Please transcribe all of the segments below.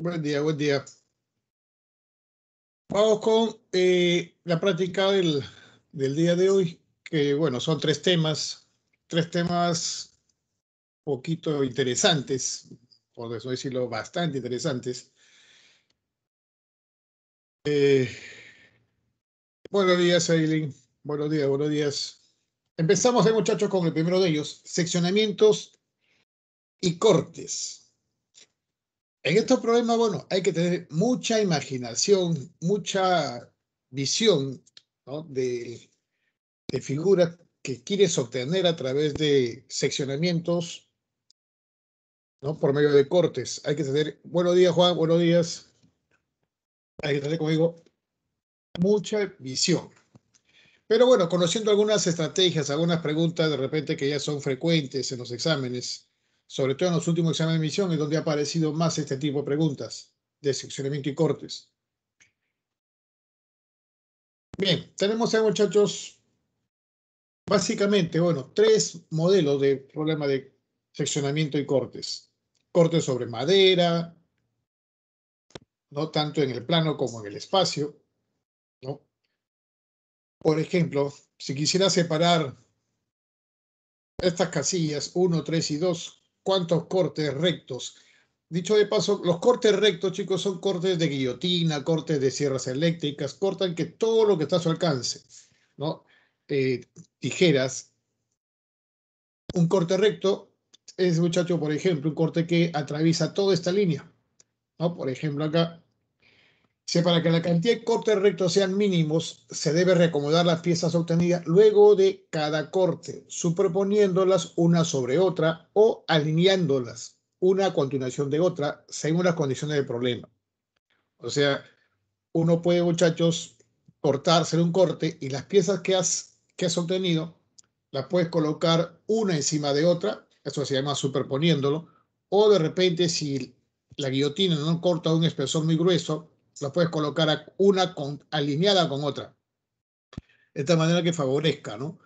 Buen día, buen día. Vamos con eh, la práctica del, día de hoy, que bueno, son tres temas, tres temas poquito interesantes, por eso decirlo, bastante interesantes. Eh, buenos días, Aileen. Buenos días, buenos días. Empezamos, eh, muchachos, con el primero de ellos, seccionamientos y cortes. En estos problemas, bueno, hay que tener mucha imaginación, mucha visión de, figuras que quieres obtener a través de seccionamientos, ¿no? Por medio de cortes. Hay que tener, buenos días Juan, buenos días. Hay que tener, conmigo mucha visión. Pero bueno, conociendo algunas estrategias, algunas preguntas de repente que ya son frecuentes en los exámenes, sobre todo en los últimos exámenes de misión, es donde ha aparecido más este tipo de preguntas de seccionamiento y cortes. Bien, tenemos ahí, muchachos, básicamente, bueno, tres modelos de problema de seccionamiento y cortes. Cortes sobre madera, no tanto en el plano como en el espacio, Por ejemplo, si quisiera separar estas casillas 1, 3 y 2, cuántos cortes rectos. Dicho de paso, los cortes rectos, chicos, son cortes de guillotina, cortes de sierras eléctricas, cortan que todo lo que está a su alcance, ¿no? Eh, tijeras. Un corte recto es, muchacho, por ejemplo, un corte que atraviesa toda esta línea, ¿no? Por ejemplo, acá para que la cantidad de cortes rectos sean mínimos, se debe reacomodar las piezas obtenidas luego de cada corte, superponiéndolas una sobre otra o alineándolas una a continuación de otra, según las condiciones del problema. O sea, uno puede, muchachos, cortarse un corte y las piezas que has, que has obtenido las puedes colocar una encima de otra, eso se llama superponiéndolo, o de repente si la guillotina no corta un espesor muy grueso, la puedes colocar una alineada con otra. De esta manera que favorezca, ¿no?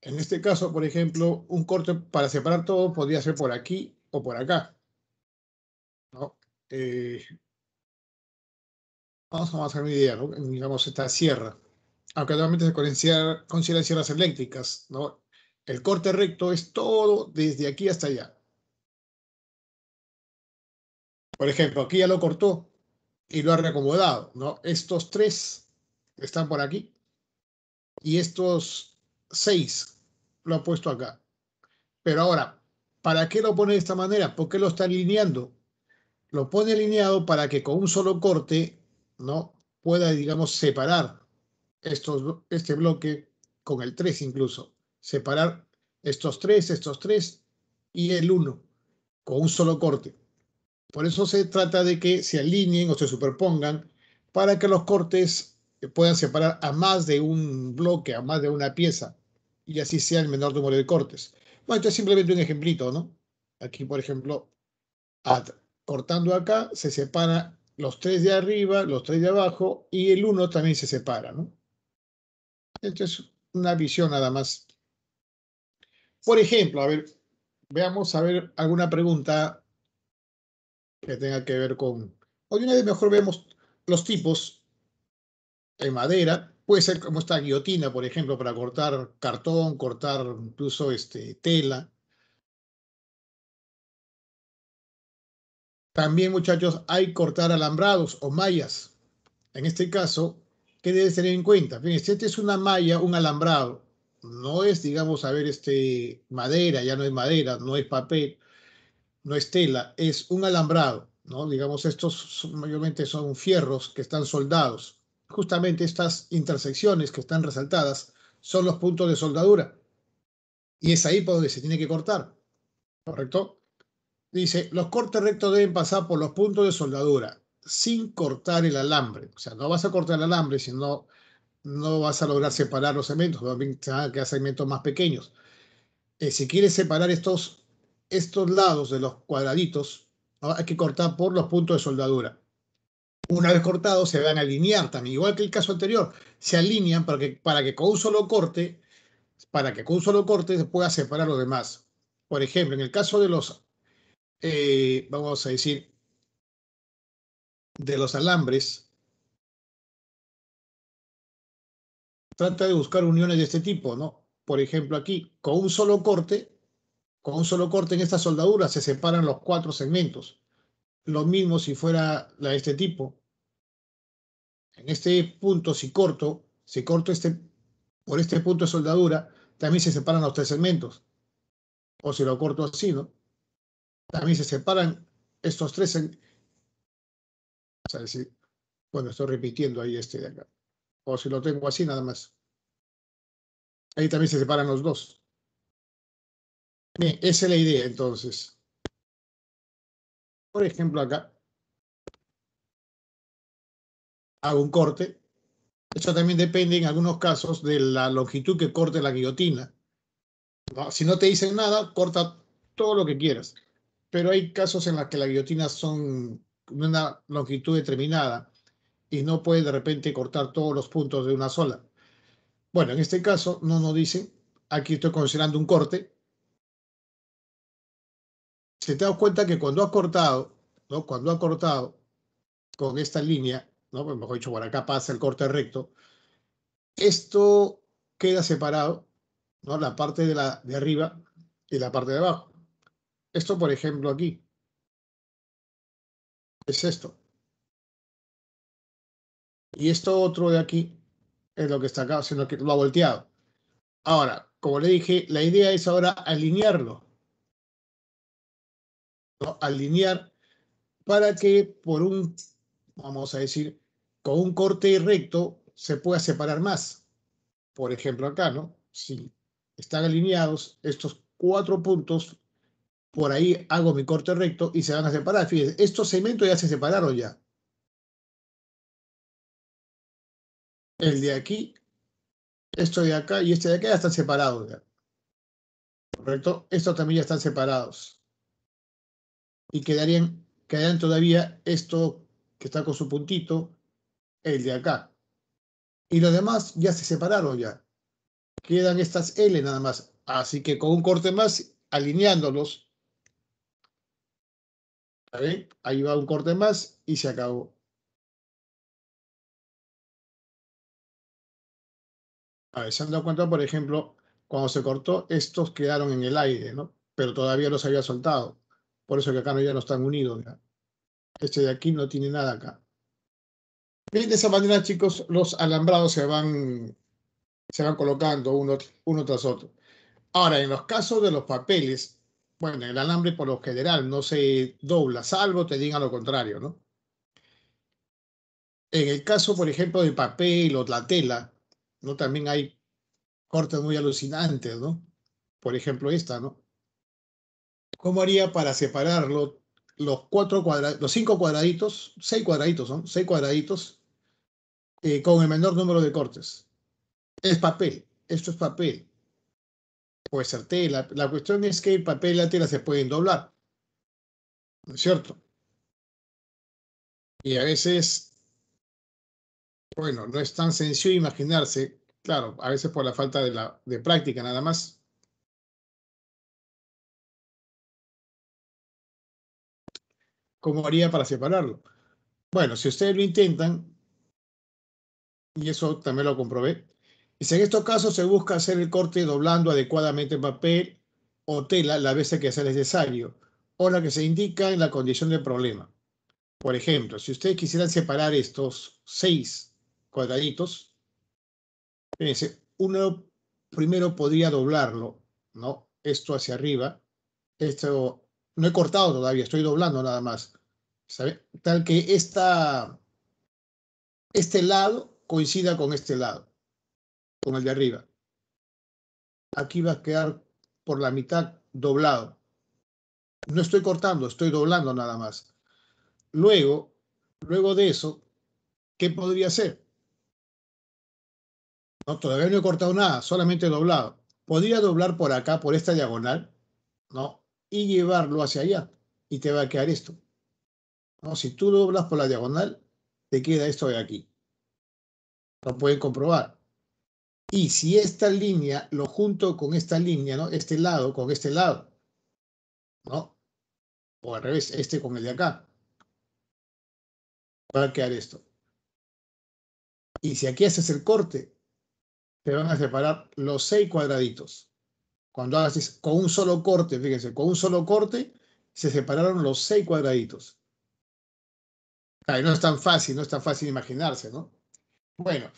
En este caso, por ejemplo, un corte para separar todo podría ser por aquí o por acá. Eh, vamos a hacer una idea, digamos esta sierra. Aunque normalmente se consideran, considera sierras eléctricas, ¿no? El corte recto es todo desde aquí hasta allá. Por ejemplo, aquí ya lo cortó, y lo ha reacomodado, ¿no? Estos tres están por aquí y estos seis lo ha puesto acá. Pero ahora, ¿para qué lo pone de esta manera? ¿Por qué lo está alineando? Lo pone alineado para que con un solo corte, ¿no? Pueda, digamos, separar estos, este bloque con el 3 incluso. Separar estos tres, estos tres y el 1 con un solo corte. Por eso se trata de que se alineen o se superpongan para que los cortes puedan separar a más de un bloque, a más de una pieza, y así sea el menor número de cortes. Bueno, esto es simplemente un ejemplito, ¿no? Aquí, por ejemplo, cortando acá, se separa los tres de arriba, los tres de abajo, y el uno también se separa, ¿no? Esto es una visión nada más. Por ejemplo, a ver, veamos a ver alguna pregunta que tenga que ver con... Hoy una vez mejor vemos los tipos de madera, puede ser como esta guillotina, por ejemplo, para cortar cartón, cortar incluso este, tela. También, muchachos, hay cortar alambrados o mallas. En este caso, ¿qué debes tener en cuenta? Fíjense, este es una malla, un alambrado. No es, digamos, a ver, este, madera, ya no es madera, no es papel, no es tela, es un alambrado, ¿no? Digamos, estos mayormente son fierros que están soldados. Justamente estas intersecciones que están resaltadas son los puntos de soldadura. Y es ahí por donde se tiene que cortar, ¿correcto? Dice, los cortes rectos deben pasar por los puntos de soldadura sin cortar el alambre. O sea, no vas a cortar el alambre, sino no vas a lograr separar los segmentos, también a van a quedar segmentos más pequeños. Eh, si quieres separar estos estos lados de los cuadraditos hay que cortar por los puntos de soldadura. Una vez cortados, se van a alinear también, igual que el caso anterior, se alinean para que, para que con un solo corte, para que con un solo corte se pueda separar los demás. Por ejemplo, en el caso de los, eh, vamos a decir, de los alambres, trata de buscar uniones de este tipo, ¿no? Por ejemplo, aquí, con un solo corte, con un solo corte en esta soldadura se separan los cuatro segmentos. Lo mismo si fuera la de este tipo. En este punto, si corto, si corto este, por este punto de soldadura, también se separan los tres segmentos. O si lo corto así, ¿no? También se separan estos tres. segmentos. bueno, estoy repitiendo ahí este de acá. O si lo tengo así nada más. Ahí también se separan los dos. Bien, eh, esa es la idea entonces. Por ejemplo, acá hago un corte. Eso también depende en algunos casos de la longitud que corte la guillotina. si no te dicen nada, corta todo lo que quieras. Pero hay casos en los que la guillotina son una longitud determinada y no puede, de repente cortar todos los puntos de una sola. Bueno, en este caso no nos dicen, aquí estoy considerando un corte, si te das cuenta que cuando ha cortado, ¿no? Cuando ha cortado con esta línea, ¿no? Pues mejor dicho, por acá pasa el corte recto, esto queda separado, ¿no? La parte de, la, de arriba y la parte de abajo. Esto, por ejemplo, aquí. Es esto. Y esto otro de aquí es lo que está acá, sino que lo ha volteado. Ahora, como le dije, la idea es ahora alinearlo alinear para que por un, vamos a decir, con un corte recto se pueda separar más. Por ejemplo, acá, ¿no? Si están alineados estos cuatro puntos, por ahí hago mi corte recto y se van a separar. Fíjense, estos segmentos ya se separaron ya. El de aquí, esto de acá y este de acá ya están separados ¿Correcto? Estos también ya están separados y quedarían, todavía esto que está con su puntito, el de acá. Y los demás ya se separaron ya. Quedan estas L nada más. Así que con un corte más, alineándolos. Ahí va un corte más y se acabó. A ver, se han dado cuenta, por ejemplo, cuando se cortó, estos quedaron en el aire, ¿no? Pero todavía los había soltado. Por eso que acá no, ya no están unidos. Este de aquí no tiene nada acá. Bien, de esa manera, chicos, los alambrados se van, se van colocando uno, tras otro. Ahora, en los casos de los papeles, bueno, el alambre por lo general no se dobla, salvo te digan lo contrario, ¿no? En el caso, por ejemplo, del papel o la tela, ¿no? También hay cortes muy alucinantes, ¿no? Por ejemplo, esta, ¿no? ¿Cómo haría para separarlo? Los cuatro cuadraditos, los cinco cuadraditos, seis cuadraditos son, seis cuadraditos, eh, con el menor número de cortes. Es papel, esto es papel. Puede ser tela. La cuestión es que el papel y la tela se pueden doblar. ¿No es cierto? Y a veces, bueno, no es tan sencillo imaginarse, claro, a veces por la falta de, la, de práctica nada más, ¿Cómo haría para separarlo? Bueno, si ustedes lo intentan, y eso también lo comprobé, dice, en estos casos se busca hacer el corte doblando adecuadamente papel o tela la vez que sea necesario, o la que se indica en la condición del problema. Por ejemplo, si ustedes quisieran separar estos seis cuadraditos, fíjense, uno primero podría doblarlo, ¿no? Esto hacia arriba, esto no he cortado todavía, estoy doblando nada más. Tal que esta, este lado coincida con este lado, con el de arriba. Aquí va a quedar por la mitad doblado. No estoy cortando, estoy doblando nada más. Luego, luego de eso, ¿qué podría hacer? No, todavía no he cortado nada, solamente doblado. Podría doblar por acá, por esta diagonal, ¿no? y llevarlo hacia allá. Y te va a quedar esto. ¿No? Si tú doblas por la diagonal, te queda esto de aquí. Lo pueden comprobar. Y si esta línea lo junto con esta línea, ¿no? Este lado con este lado. ¿No? O al revés, este con el de acá. Va a quedar esto. Y si aquí haces el corte, te van a separar los seis cuadraditos. Cuando haces con un solo corte, fíjense, con un solo corte se separaron los seis cuadraditos. no es tan fácil, no es tan fácil imaginarse, ¿no? Bueno,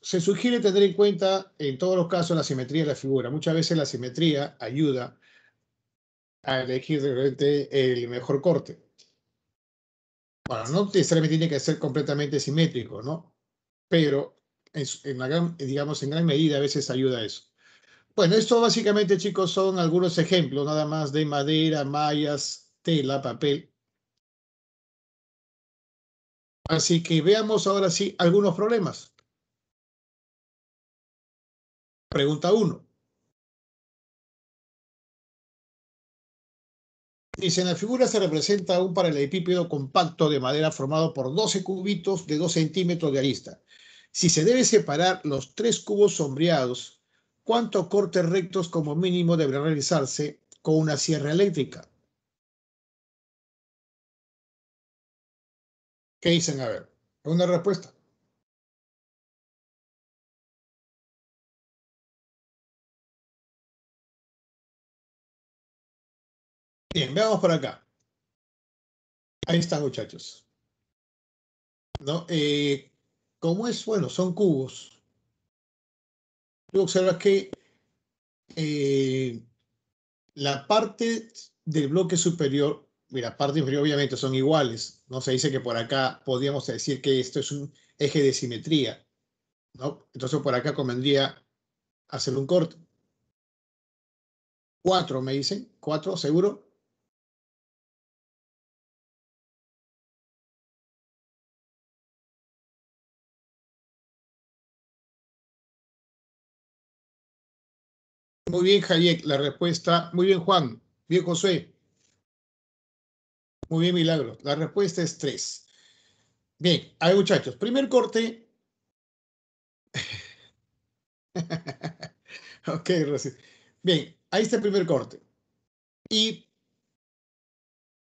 se sugiere tener en cuenta en todos los casos la simetría de la figura. Muchas veces la simetría ayuda a elegir realmente el mejor corte. Bueno, no necesariamente tiene que ser completamente simétrico, ¿no? Pero digamos, en gran medida a veces ayuda eso. Bueno, esto básicamente, chicos, son algunos ejemplos, nada más de madera, mallas, tela, papel. Así que veamos ahora sí algunos problemas. Pregunta 1. Dice, en la figura se representa un paralelepípedo compacto de madera formado por 12 cubitos de 2 centímetros de arista. Si se debe separar los tres cubos sombreados cuántos cortes rectos como mínimo deberá realizarse con una sierra eléctrica. ¿Qué dicen? A ver, una respuesta. Bien, veamos por acá. Ahí están, muchachos. ¿No? Eh, es, bueno, son cubos tú observas que eh, la parte del bloque superior y la parte inferior obviamente son iguales. No se dice que por acá podríamos decir que esto es un eje de simetría. ¿no? Entonces por acá convendría hacer un corte. Cuatro, me dicen. Cuatro, seguro. Muy bien, Javier, la respuesta. Muy bien, Juan. Bien, José. Muy bien, Milagro. La respuesta es tres. Bien, a muchachos. Primer corte. ok, Rosy. Bien, ahí está el primer corte. Y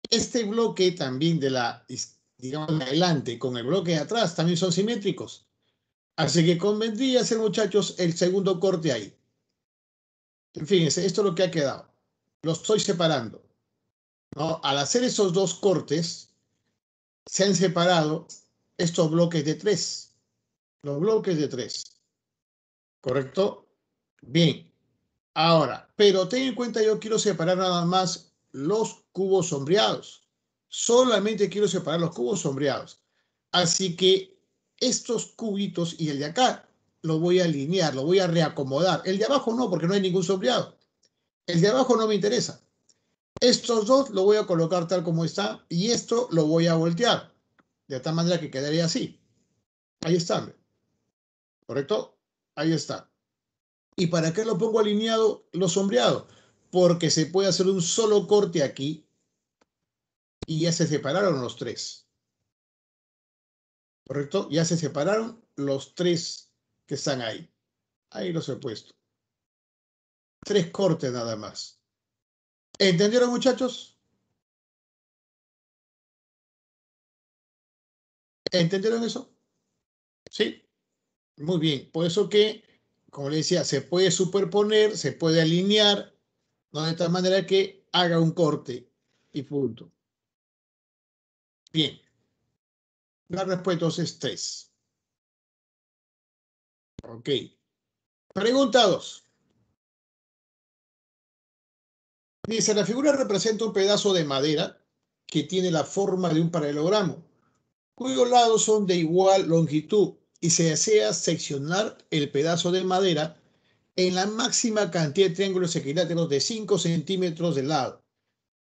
este bloque también de la, digamos, adelante con el bloque de atrás también son simétricos. Así que convendría hacer, muchachos, el segundo corte ahí. Fíjense, esto es lo que ha quedado. Lo estoy separando. Al hacer esos dos cortes, se han separado estos bloques de tres. Los bloques de tres. ¿Correcto? Bien. Ahora, pero ten en cuenta, yo quiero separar nada más los cubos sombreados. Solamente quiero separar los cubos sombreados. Así que estos cubitos y el de acá lo voy a alinear, lo voy a reacomodar. El de abajo no, porque no hay ningún sombreado. El de abajo no me interesa. Estos dos lo voy a colocar tal como está y esto lo voy a voltear. De tal manera que quedaría así. Ahí está. ¿Correcto? Ahí está. ¿Y para qué lo pongo alineado, lo sombreado? Porque se puede hacer un solo corte aquí y ya se separaron los tres. ¿Correcto? Ya se separaron los tres que están ahí. Ahí los he puesto. Tres cortes nada más. ¿Entendieron, muchachos? ¿Entendieron eso? Sí. Muy bien. Por eso que, como le decía, se puede superponer, se puede alinear, de tal manera que haga un corte y punto. Bien. La respuesta es tres. Ok. Pregunta 2. Dice, la figura representa un pedazo de madera que tiene la forma de un paralelogramo, cuyos lados son de igual longitud y se desea seccionar el pedazo de madera en la máxima cantidad de triángulos equiláteros de 5 centímetros de lado.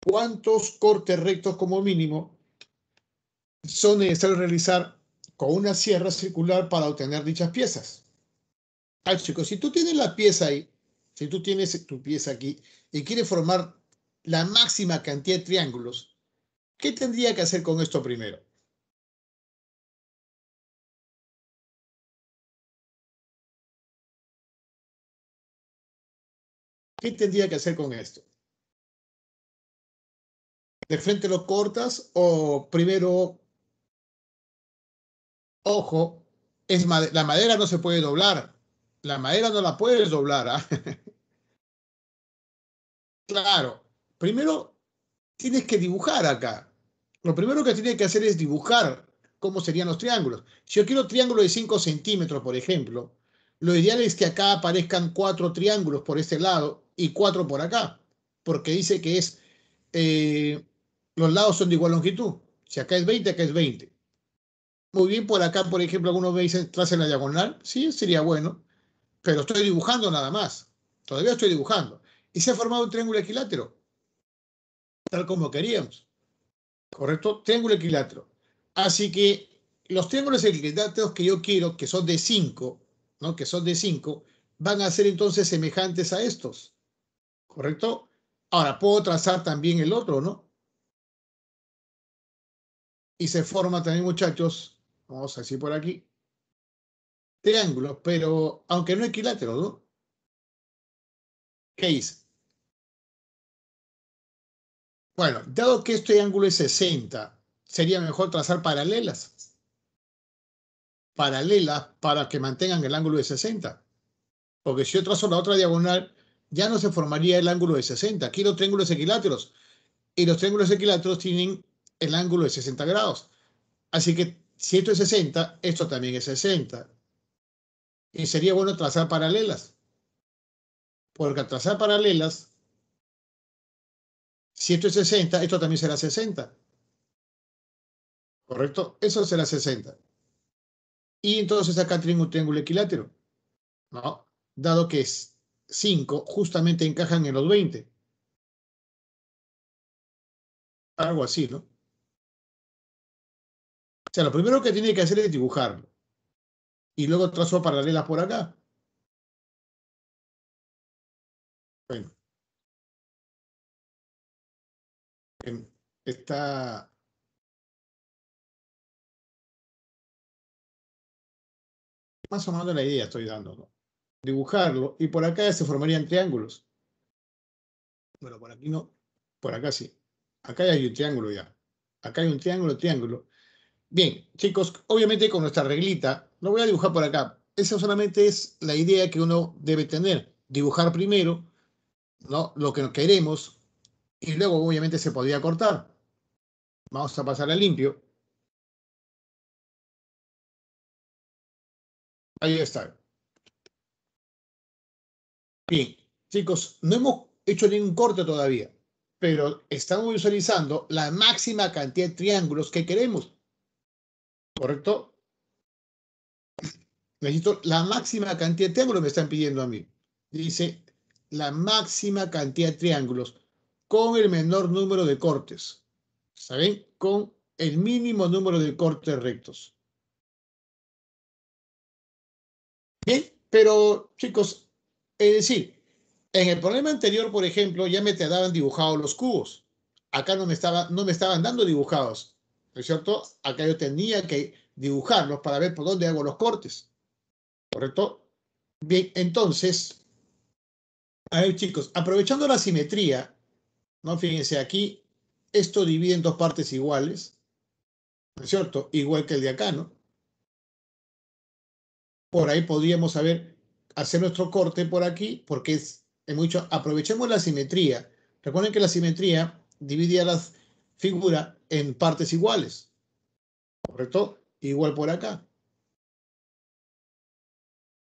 ¿Cuántos cortes rectos como mínimo son necesarios realizar con una sierra circular para obtener dichas piezas? chicos, si tú tienes la pieza ahí, si tú tienes tu pieza aquí y quieres formar la máxima cantidad de triángulos, ¿qué tendría que hacer con esto primero? ¿Qué tendría que hacer con esto? ¿De frente lo cortas o primero, ojo, es la madera no se puede doblar, la madera no la puedes doblar. ¿ah? claro, primero tienes que dibujar acá. Lo primero que tienes que hacer es dibujar cómo serían los triángulos. Si yo quiero triángulos triángulo de 5 centímetros, por ejemplo, lo ideal es que acá aparezcan cuatro triángulos por este lado y cuatro por acá, porque dice que es eh, los lados son de igual longitud. Si acá es 20, acá es 20. Muy bien, por acá, por ejemplo, algunos veis atrás en la diagonal. Sí, sería bueno pero estoy dibujando nada más. Todavía estoy dibujando. Y se ha formado un triángulo equilátero, tal como queríamos. ¿Correcto? Triángulo equilátero. Así que los triángulos equiláteros que yo quiero, que son de 5, ¿no? que son de 5, van a ser entonces semejantes a estos. ¿Correcto? Ahora, puedo trazar también el otro, ¿no? Y se forma también, muchachos, vamos a decir por aquí, triángulos, pero aunque no equilátero, ¿no? ¿Qué hice? Bueno, dado que este ángulo es 60, sería mejor trazar paralelas. Paralelas para que mantengan el ángulo de 60. Porque si yo trazo la otra diagonal, ya no se formaría el ángulo de 60. Aquí los triángulos equiláteros. Y los triángulos equiláteros tienen el ángulo de 60 grados. Así que si esto es 60, esto también es 60. Y sería bueno trazar paralelas. Porque al trazar paralelas, si esto es 60, esto también será 60. ¿Correcto? Eso será 60. Y entonces acá tengo un triángulo equilátero. ¿No? Dado que es 5, justamente encajan en los 20. Algo así, ¿no? O sea, lo primero que tiene que hacer es dibujarlo y luego trazo paralelas por acá. Bueno. Em, está... Más o menos la idea estoy dando, Dibujarlo y por acá se formarían triángulos. Bueno, por aquí no. Por acá sí. Acá ya hay un triángulo ya. Acá hay un triángulo, triángulo. Bien, chicos, obviamente con nuestra reglita no voy a dibujar por acá. Esa solamente es la idea que uno debe tener. Dibujar primero lo que queremos y luego obviamente se podría cortar. Vamos a pasar a limpio. Ahí está. Bien, chicos, no hemos hecho ningún corte todavía, pero estamos visualizando la máxima cantidad de triángulos que queremos. ¿Correcto? Necesito la máxima cantidad de triángulos, me están pidiendo a mí. Dice la máxima cantidad de triángulos con el menor número de cortes. ¿Saben? Con el mínimo número de cortes rectos. Bien, pero chicos, es decir, en el problema anterior, por ejemplo, ya me te daban dibujados los cubos. Acá no me, estaba, no me estaban dando dibujados, ¿no es cierto? Acá yo tenía que dibujarlos para ver por dónde hago los cortes. ¿Correcto? Bien, entonces, a ver chicos, aprovechando la simetría, ¿no? Fíjense aquí, esto divide en dos partes iguales, ¿no es cierto? Igual que el de acá, ¿no? Por ahí podríamos saber hacer nuestro corte por aquí, porque es, es mucho, aprovechemos la simetría. Recuerden que la simetría divide a las figuras en partes iguales, ¿correcto? Igual por acá.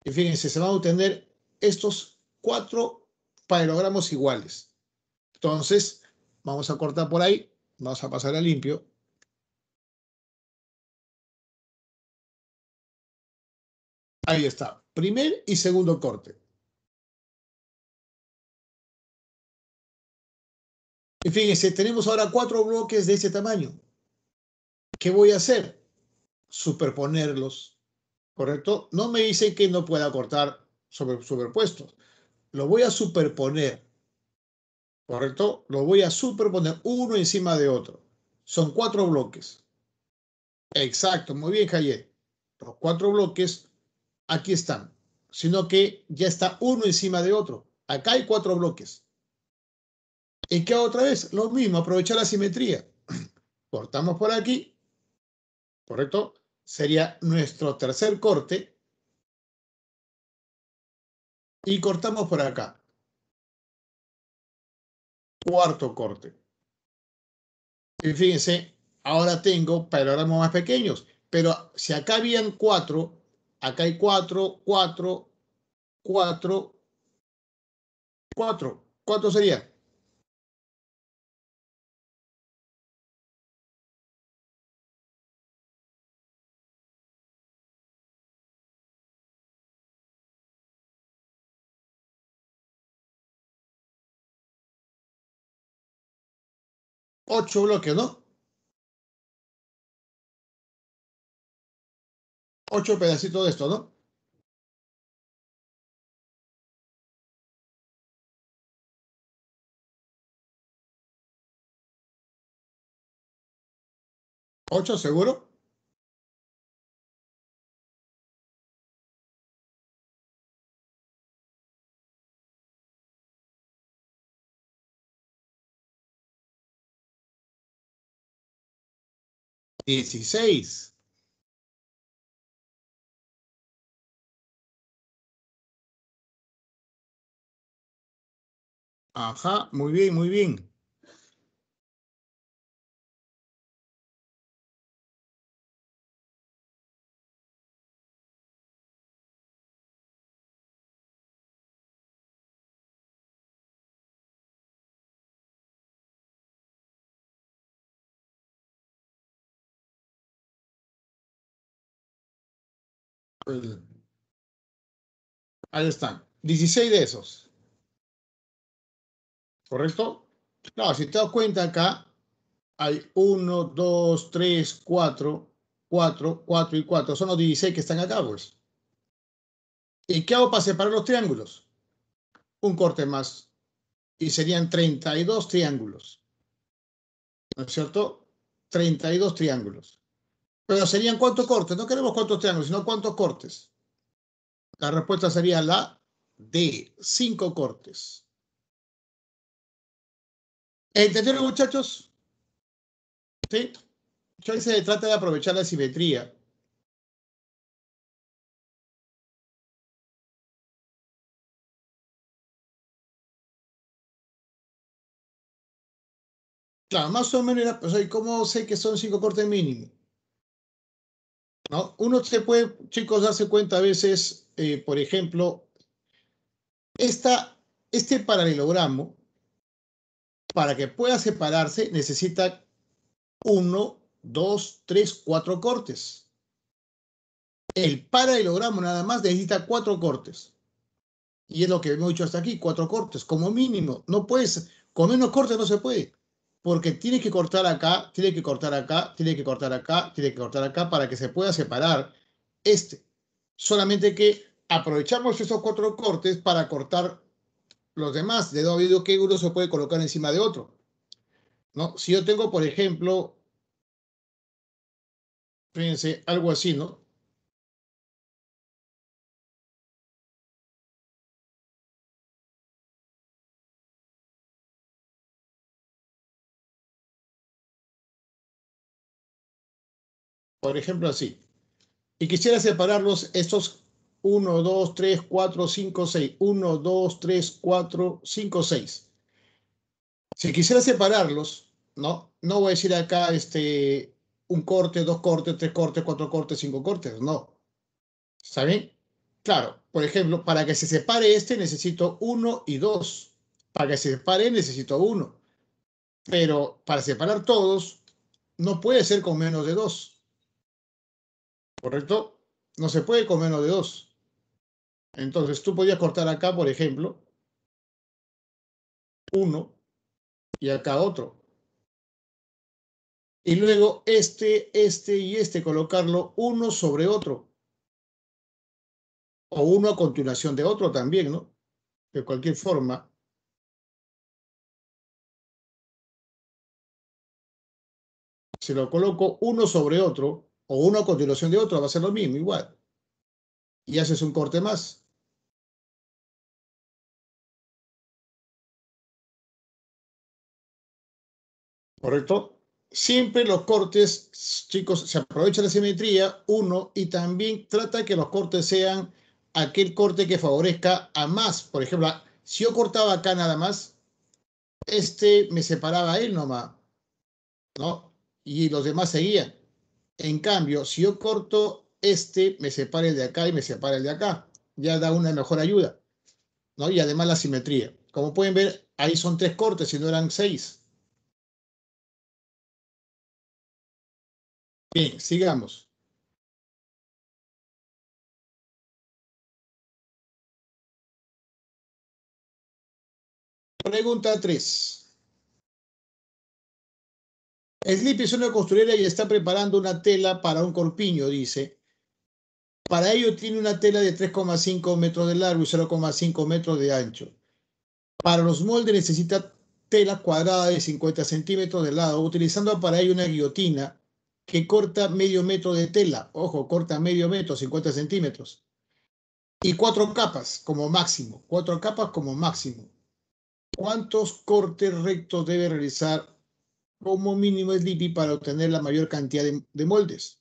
Y fíjense, se van a obtener estos cuatro paralelogramos iguales. Entonces, vamos a cortar por ahí, vamos a pasar a limpio. Ahí está, primer y segundo corte. Y fíjense, tenemos ahora cuatro bloques de este tamaño. ¿Qué voy a hacer? Superponerlos ¿correcto? No me dice que no pueda cortar sobre superpuestos. Lo voy a superponer, ¿correcto? Lo voy a superponer uno encima de otro. Son cuatro bloques. Exacto, muy bien, Jayet. Los cuatro bloques aquí están, sino que ya está uno encima de otro. Acá hay cuatro bloques. ¿Y qué otra vez? Lo mismo, aprovechar la simetría. Cortamos por aquí, ¿correcto? sería nuestro tercer corte. Y cortamos por acá. Cuarto corte. Y fíjense, ahora tengo panoramas más pequeños. Pero si acá habían cuatro, acá hay cuatro, cuatro, cuatro, cuatro. ¿Cuánto sería? ocho bloques, ¿no? Ocho pedacitos de esto, ¿no? ¿Ocho seguro? 16. Ajá, muy bien, muy bien. Ahí están. 16 de esos. ¿Correcto? No, si te das cuenta acá, hay 1, 2, 3, 4, 4, 4 y 4. Son los 16 que están acá, pues. ¿Y qué hago para separar los triángulos? Un corte más. Y serían 32 triángulos. ¿No es cierto? 32 triángulos. Pero serían cuántos cortes. No queremos cuántos triángulos, sino cuántos cortes. La respuesta sería la D. Cinco cortes. ¿Entendieron, muchachos? Sí. se trata de aprovechar la simetría. Claro, más o menos ¿cómo sé que son cinco cortes mínimos? Uno se puede, chicos, darse cuenta a veces, eh, por ejemplo, este paralelogramo, para que pueda separarse, necesita uno, dos, tres, cuatro cortes. El paralelogramo nada más necesita cuatro cortes. Y es lo que hemos dicho hasta aquí, cuatro cortes, como mínimo. No puedes, con menos cortes no se puede porque tiene que cortar acá, tiene que cortar acá, tiene que cortar acá, tiene que cortar acá para que se pueda separar este. Solamente que aprovechamos esos cuatro cortes para cortar los demás, de todo que uno se puede colocar encima de otro. ¿No? Si yo tengo, por ejemplo, fíjense, algo así, ¿no? por ejemplo, así. Y quisiera separarlos estos 1, 2, 3, 4, 5, 6. 1, 2, 3, 4, 5, 6. Si quisiera separarlos, ¿no? No voy a decir acá este, un corte, dos cortes, tres cortes, cuatro cortes, cinco cortes. No. ¿Está bien? Claro, por ejemplo, para que se separe este necesito 1 y 2. Para que se separe necesito 1. Pero para separar todos, no puede ser con menos de 2. ¿correcto? No se puede con menos de dos. Entonces, tú podías cortar acá, por ejemplo, uno y acá otro. Y luego este, este y este, colocarlo uno sobre otro. O uno a continuación de otro también, ¿no? De cualquier forma, si lo coloco uno sobre otro, o uno a continuación de otro, va a ser lo mismo, igual. Y haces un corte más. ¿Correcto? Siempre los cortes, chicos, se aprovecha la simetría, uno, y también trata que los cortes sean aquel corte que favorezca a más. Por ejemplo, si yo cortaba acá nada más, este me separaba a él nomás, ¿no? Y los demás seguían. En cambio, si yo corto este, me separa el de acá y me separa el de acá. Ya da una mejor ayuda. ¿no? Y además la simetría. Como pueden ver, ahí son tres cortes y no eran seis. Bien, sigamos. Pregunta 3 slip es una costurera y está preparando una tela para un corpiño, dice. Para ello tiene una tela de 3,5 metros de largo y 0,5 metros de ancho. Para los moldes necesita tela cuadrada de 50 centímetros de lado, utilizando para ello una guillotina que corta medio metro de tela. Ojo, corta medio metro, 50 centímetros. Y cuatro capas como máximo. Cuatro capas como máximo. ¿Cuántos cortes rectos debe realizar como mínimo es lipi para obtener la mayor cantidad de, moldes.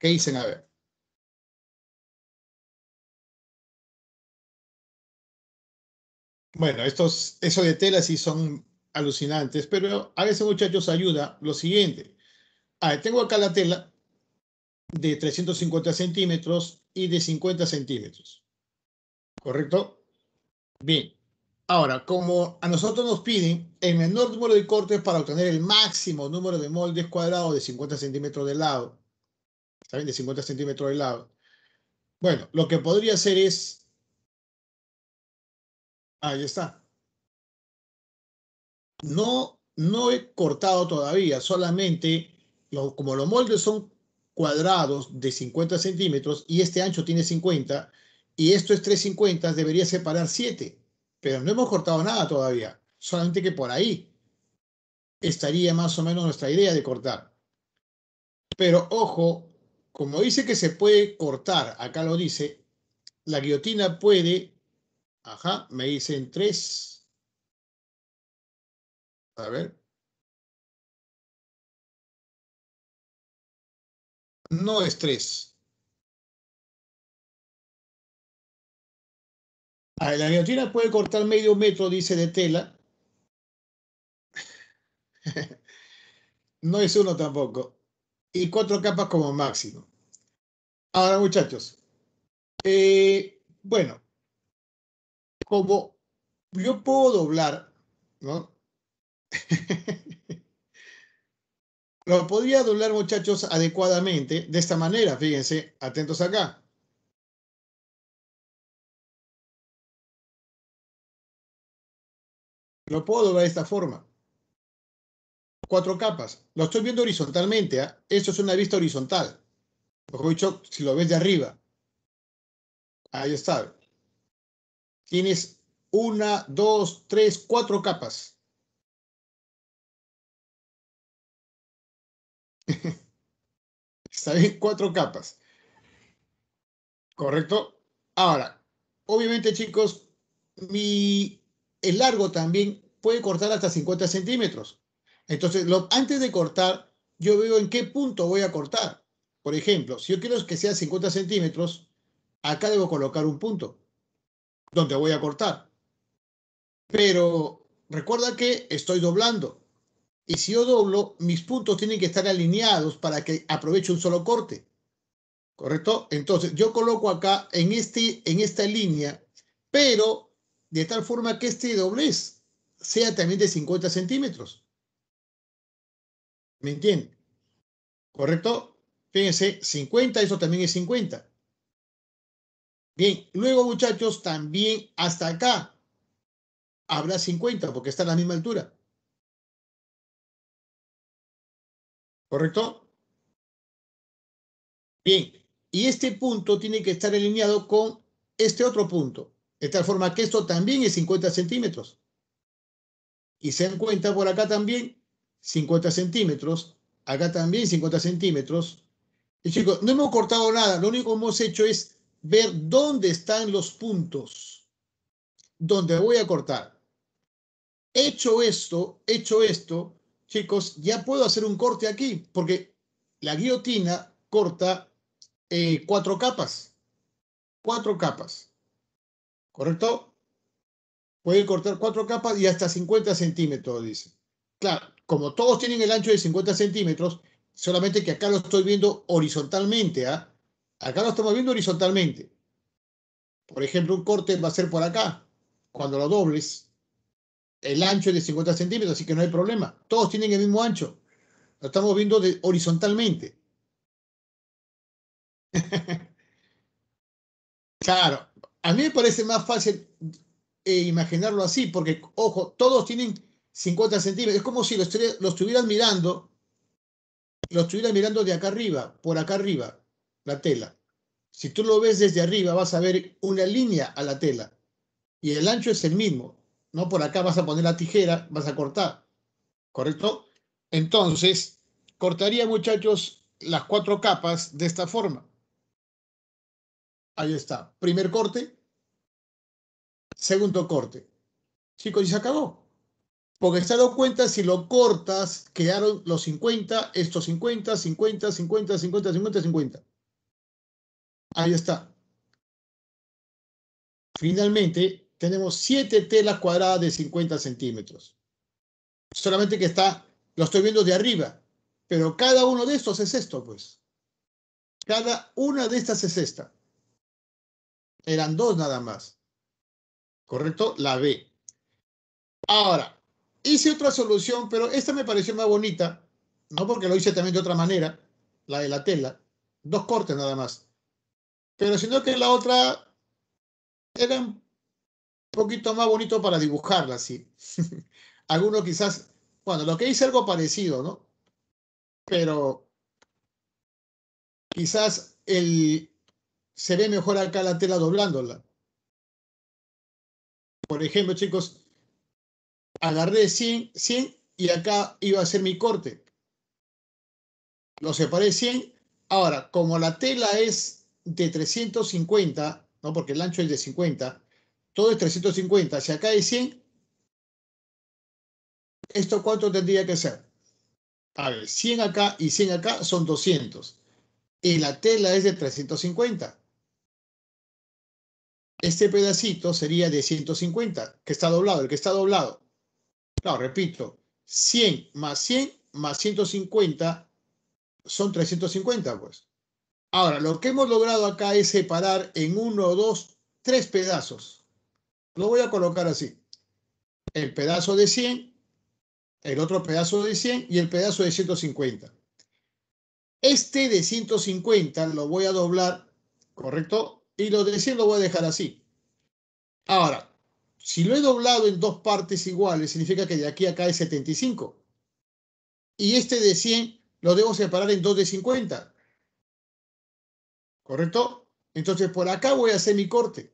¿Qué dicen? A ver. Bueno, estos, eso de tela sí son alucinantes, pero a veces muchachos ayuda lo siguiente. Ah, tengo acá la tela de 350 centímetros y de 50 centímetros. ¿Correcto? Bien. Ahora, como a nosotros nos piden el menor número de cortes para obtener el máximo número de moldes cuadrados de 50 centímetros de lado, ¿saben? De 50 centímetros de lado. Bueno, lo que podría hacer es... Ahí está. No, no he cortado todavía, solamente como los moldes son cuadrados de 50 centímetros y este ancho tiene 50 y esto es 350, debería separar 7 pero no hemos cortado nada todavía, solamente que por ahí estaría más o menos nuestra idea de cortar. Pero ojo, como dice que se puede cortar, acá lo dice, la guillotina puede, ajá, me dicen tres, a ver, no es tres, la ah, guillotina puede cortar medio metro, dice, de tela. no es uno tampoco. Y cuatro capas como máximo. Ahora, muchachos. Eh, bueno, como yo puedo doblar, ¿no? Lo podría doblar, muchachos, adecuadamente, de esta manera, fíjense, atentos acá. Lo puedo doblar de esta forma. Cuatro capas. Lo estoy viendo horizontalmente. ¿ah? Esto es una vista horizontal. Por dicho, si lo ves de arriba. Ahí está. Tienes una, dos, tres, cuatro capas. está bien, cuatro capas. ¿Correcto? Ahora, obviamente, chicos, mi el largo también puede cortar hasta 50 centímetros. Entonces, antes de cortar, yo veo en qué punto voy a cortar. Por ejemplo, si yo quiero que sea 50 centímetros, acá debo colocar un punto donde voy a cortar. Pero recuerda que estoy doblando. Y si yo doblo, mis puntos tienen que estar alineados para que aproveche un solo corte. ¿Correcto? Entonces, yo coloco acá en, este, en esta línea, pero de tal forma que este doblez sea también de 50 centímetros. ¿Me entienden? ¿Correcto? Fíjense, 50, eso también es 50. Bien, luego muchachos, también hasta acá habrá 50 porque está a la misma altura. ¿Correcto? Bien, y este punto tiene que estar alineado con este otro punto. De tal forma que esto también es 50 centímetros. Y se dan cuenta por acá también 50 centímetros. Acá también 50 centímetros. Y chicos, no hemos cortado nada. Lo único que hemos hecho es ver dónde están los puntos. Donde voy a cortar. Hecho esto, hecho esto, chicos, ya puedo hacer un corte aquí. Porque la guillotina corta eh, cuatro capas. Cuatro capas. ¿correcto? Puede cortar cuatro capas y hasta 50 centímetros, dice. Claro, como todos tienen el ancho de 50 centímetros, solamente que acá lo estoy viendo horizontalmente, ¿ah? Acá lo estamos viendo horizontalmente. Por ejemplo, un corte va a ser por acá, cuando lo dobles. El ancho es de 50 centímetros, así que no hay problema. Todos tienen el mismo ancho. Lo estamos viendo de, horizontalmente. claro, a mí me parece más fácil eh, imaginarlo así, porque, ojo, todos tienen 50 centímetros. Es como si lo, lo mirando, lo estuvieran mirando de acá arriba, por acá arriba, la tela. Si tú lo ves desde arriba, vas a ver una línea a la tela. Y el ancho es el mismo. ¿no? Por acá vas a poner la tijera, vas a cortar. ¿Correcto? Entonces, cortaría, muchachos, las cuatro capas de esta forma. Ahí está. Primer corte, segundo corte. Chicos, y se acabó. Porque se ha dado cuenta, si lo cortas, quedaron los 50, estos 50, 50, 50, 50, 50, 50. Ahí está. Finalmente, tenemos 7 telas cuadradas de 50 centímetros. Solamente que está, lo estoy viendo de arriba, pero cada uno de estos es esto, pues. Cada una de estas es esta. Eran dos nada más. ¿Correcto? La B. Ahora, hice otra solución, pero esta me pareció más bonita, no porque lo hice también de otra manera, la de la tela, dos cortes nada más. Pero sino que la otra era un poquito más bonito para dibujarla, sí. Algunos quizás, bueno, lo que hice algo parecido, ¿no? Pero quizás el, se ve mejor acá la tela doblándola. Por ejemplo, chicos, agarré 100, 100 y acá iba a ser mi corte. Lo separé 100. Ahora, como la tela es de 350, ¿no? porque el ancho es de 50, todo es 350. Si acá hay 100, ¿esto cuánto tendría que ser? A ver, 100 acá y 100 acá son 200. Y la tela es de 350. Este pedacito sería de 150, que está doblado, el que está doblado. Claro, repito, 100 más 100 más 150 son 350, pues. Ahora, lo que hemos logrado acá es separar en uno, dos, tres pedazos. Lo voy a colocar así. El pedazo de 100, el otro pedazo de 100 y el pedazo de 150. Este de 150 lo voy a doblar, ¿correcto? y lo de 100 lo voy a dejar así. Ahora, si lo he doblado en dos partes iguales, significa que de aquí a acá es 75. Y este de 100 lo debo separar en dos de 50. ¿Correcto? Entonces por acá voy a hacer mi corte.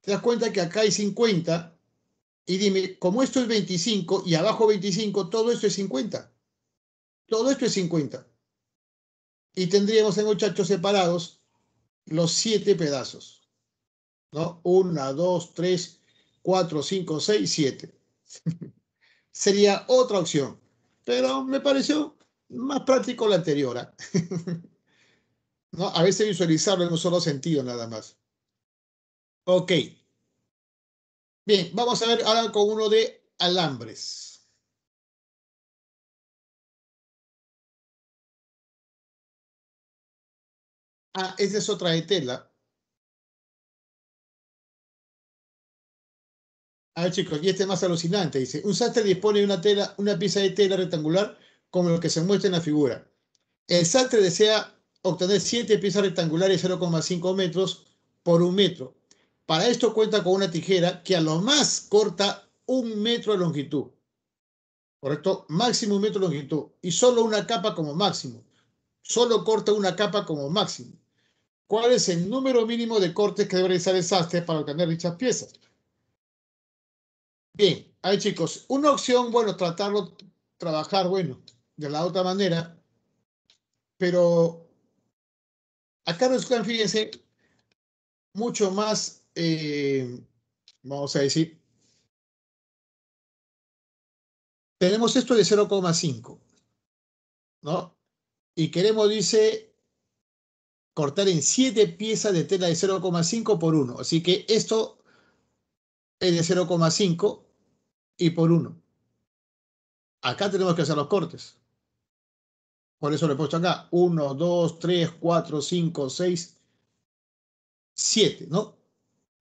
Te das cuenta que acá hay 50. Y dime, como esto es 25 y abajo 25, todo esto es 50. Todo esto es 50. Y tendríamos en eh, muchachos separados los siete pedazos. ¿No? Una, dos, tres, cuatro, cinco, seis, siete. Sería otra opción. Pero me pareció más práctico la anterior. ¿ah? ¿No? A veces visualizarlo en un solo sentido nada más. Ok. Bien, vamos a ver ahora con uno de alambres. Ah, esa es otra de tela. A ver, chicos, y este es más alucinante. Dice, un sastre dispone de una, tela, una pieza de tela rectangular como lo que se muestra en la figura. El sastre desea obtener 7 piezas rectangulares 0,5 metros por un metro. Para esto cuenta con una tijera que a lo más corta un metro de longitud. ¿Correcto? Máximo un metro de longitud. Y solo una capa como máximo. Solo corta una capa como máximo cuál es el número mínimo de cortes que debe realizar el sastre para obtener dichas piezas. Bien, ahí chicos, una opción, bueno, tratarlo, trabajar, bueno, de la otra manera, pero acá resulta, fíjense, mucho más, eh, vamos a decir, tenemos esto de 0,5, ¿no? Y queremos, dice, cortar en 7 piezas de tela de 0,5 por 1. Así que esto es de 0,5 y por 1. Acá tenemos que hacer los cortes. Por eso lo he puesto acá. 1, 2, 3, 4, 5, 6, 7, ¿no?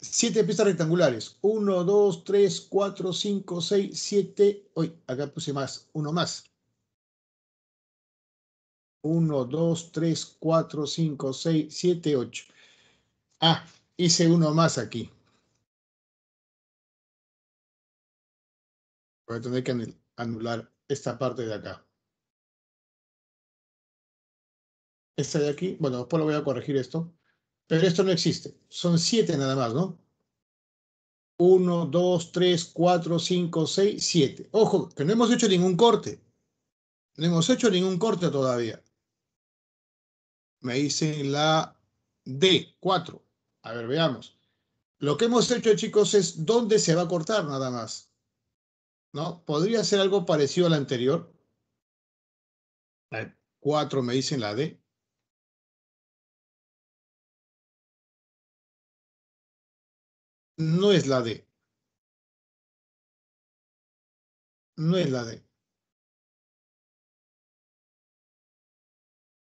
7 piezas rectangulares. 1, 2, 3, 4, 5, 6, 7. Uy, acá puse más, uno más. 1, 2, 3, 4, 5, 6, 7, 8. Ah, hice uno más aquí. Voy a tener que anular esta parte de acá. Esta de aquí, bueno, después lo voy a corregir esto. Pero esto no existe. Son 7 nada más, ¿no? 1, 2, 3, 4, 5, 6, 7. Ojo, que no hemos hecho ningún corte. No hemos hecho ningún corte todavía. Me dicen la D4. A ver, veamos. Lo que hemos hecho, chicos, es dónde se va a cortar nada más. ¿No? Podría ser algo parecido a la anterior. ver, 4 me dicen la D. No es la D. No es la D.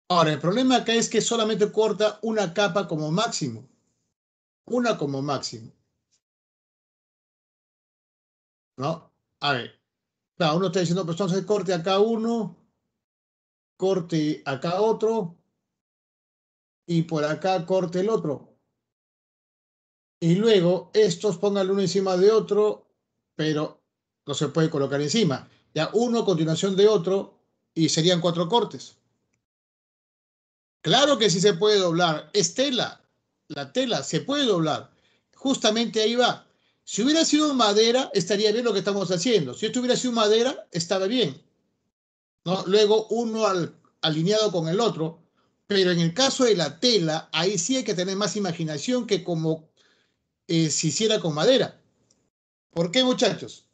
Ahora, el problema acá es que solamente corta una capa como máximo. Una como máximo. ¿No? A ver. uno está diciendo, pues entonces corte acá uno, corte acá otro, y por acá corte el otro. Y luego estos pongan uno encima de otro, pero no se puede colocar encima. Ya uno a continuación de otro, y serían cuatro cortes. Claro que sí se puede doblar. Es tela. La tela se puede doblar. Justamente ahí va. Si hubiera sido madera, estaría bien lo que estamos haciendo. Si esto hubiera sido madera, estaba bien. Luego uno alineado con el otro. Pero en el caso de la tela, ahí sí hay que tener más imaginación que como si eh, se hiciera con madera. ¿Por qué, muchachos?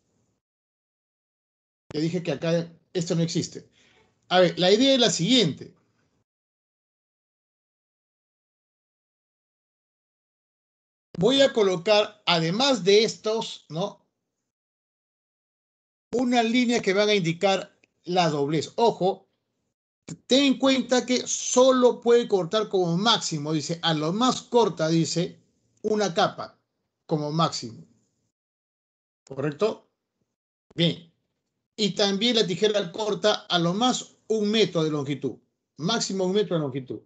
Te dije que acá esto no existe. A ver, la idea es la siguiente. voy a colocar, además de estos, ¿no? Una línea que van a indicar la doblez. Ojo, ten en cuenta que solo puede cortar como máximo, dice, a lo más corta, dice, una capa como máximo. ¿Correcto? Bien. Y también la tijera corta a lo más un metro de longitud. Máximo un metro de longitud.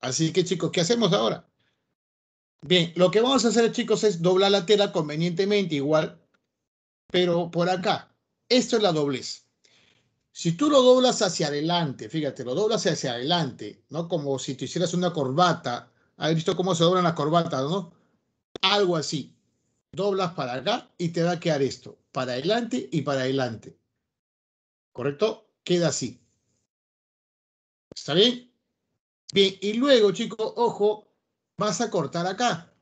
Así que chicos, ¿qué hacemos ahora? Bien, lo que vamos a hacer, chicos, es doblar la tela convenientemente igual, pero por acá. Esto es la doblez. Si tú lo doblas hacia adelante, fíjate, lo doblas hacia adelante, ¿no? Como si te hicieras una corbata. ¿Has visto cómo se doblan las corbatas, no? Algo así. Doblas para acá y te va a quedar esto. Para adelante y para adelante. ¿Correcto? Queda así. ¿Está bien? Bien, y luego, chicos, ojo, vas a cortar acá.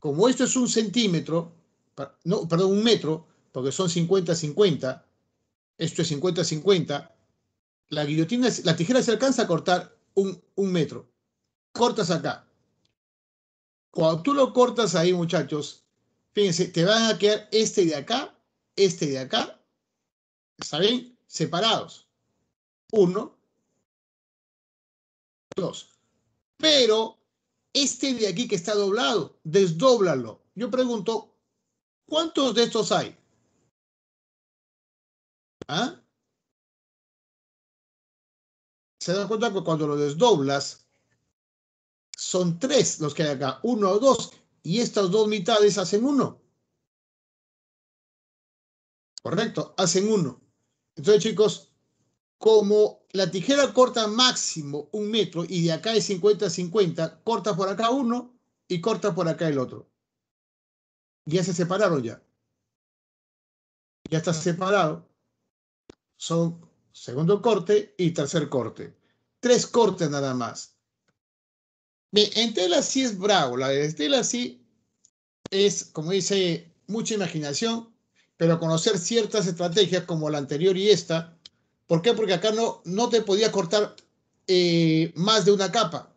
Como esto es un centímetro, no, perdón, un metro, porque son 50-50, esto es 50-50, la guillotina, la tijera se alcanza a cortar un, un metro. Cortas acá. Cuando tú lo cortas ahí, muchachos, fíjense, te van a quedar este de acá, este de acá, ¿está bien? Separados. Uno, dos. Pero este de aquí que está doblado, desdóblalo. Yo pregunto, ¿cuántos de estos hay? ¿Ah? Se dan cuenta que cuando lo desdoblas, son tres los que hay acá, uno o dos, y estas dos mitades hacen uno. Correcto, hacen uno. Entonces, chicos, ¿cómo la tijera corta máximo un metro y de acá es 50-50, corta por acá uno y corta por acá el otro. Ya se separaron ya. Ya está separado. Son segundo corte y tercer corte. Tres cortes nada más. Bien, en tela sí es bravo. La de tela sí es, como dice, mucha imaginación, pero conocer ciertas estrategias como la anterior y esta ¿Por qué? Porque acá no, no te podía cortar eh, más de una capa.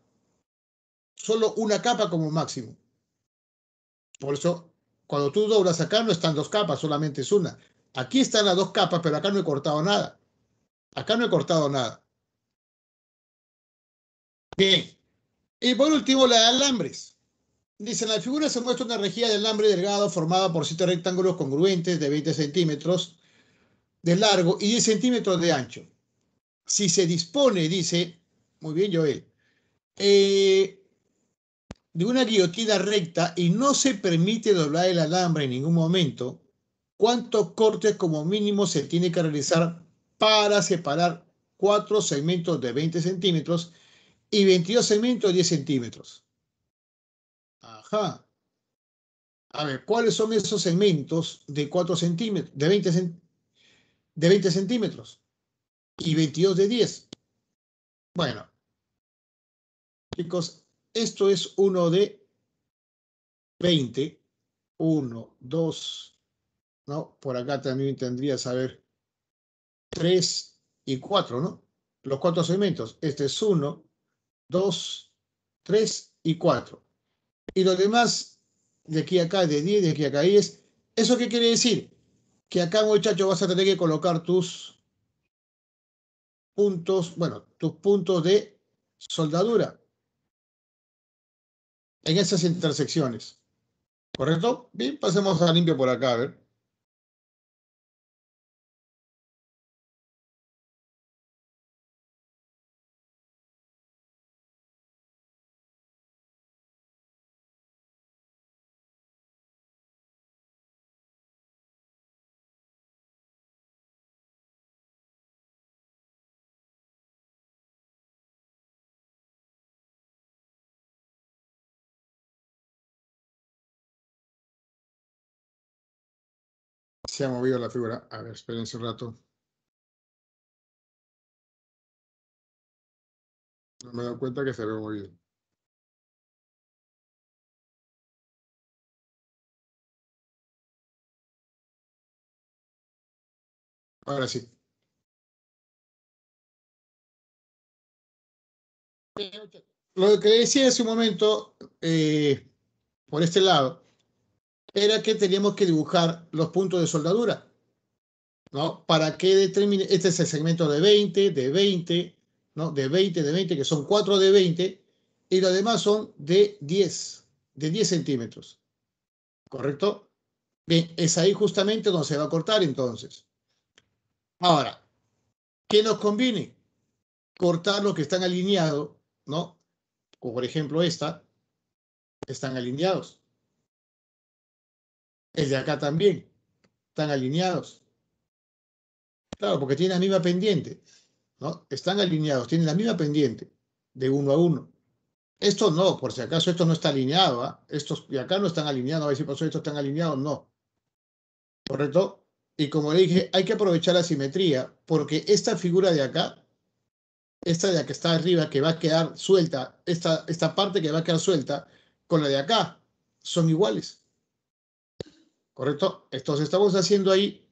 Solo una capa como máximo. Por eso, cuando tú doblas acá, no están dos capas, solamente es una. Aquí están las dos capas, pero acá no he cortado nada. Acá no he cortado nada. Bien. Y por último, la de alambres. Dicen, en la figura se muestra una rejilla de alambre delgado formada por siete rectángulos congruentes de 20 centímetros de largo y 10 centímetros de ancho. Si se dispone, dice, muy bien Joel, eh, de una guillotina recta y no se permite doblar el alambre en ningún momento, ¿cuántos cortes como mínimo se tiene que realizar para separar cuatro segmentos de 20 centímetros y 22 segmentos de 10 centímetros? Ajá. A ver, ¿cuáles son esos segmentos de 4 centímetros, de 20 centímetros? de 20 centímetros y 22 de 10. Bueno, chicos, esto es uno de 20. 1, 2, ¿no? Por acá también tendría, a ver, 3 y 4, ¿no? Los cuatro segmentos. Este es 1, 2, 3 y 4. Y los demás, de aquí a acá, de 10, de aquí a acá es ¿Eso qué quiere decir? que acá, muchachos, vas a tener que colocar tus puntos, bueno, tus puntos de soldadura en esas intersecciones. ¿Correcto? Bien, pasemos a limpio por acá, a ver. Se ha movido la figura. A ver, espérense un rato. No me he dado cuenta que se había movido. Ahora sí. Lo que decía hace un momento, eh, por este lado, era que teníamos que dibujar los puntos de soldadura, ¿no? Para que determine, este es el segmento de 20, de 20, ¿no? De 20, de 20, que son 4 de 20, y los demás son de 10, de 10 centímetros, ¿correcto? Bien, es ahí justamente donde se va a cortar entonces. Ahora, ¿qué nos conviene? Cortar los que están alineados, ¿no? Como por ejemplo esta, están alineados el de acá también. Están alineados. Claro, porque tienen la misma pendiente. ¿no? Están alineados, tienen la misma pendiente de uno a uno. Esto no, por si acaso esto no está alineado. ¿ah? Estos y acá no están alineados. A ver si eso estos están alineados. No. ¿Correcto? Y como le dije, hay que aprovechar la simetría porque esta figura de acá, esta de la que está arriba, que va a quedar suelta, esta parte que va a quedar suelta con la de acá, son iguales. ¿Correcto? Entonces estamos haciendo ahí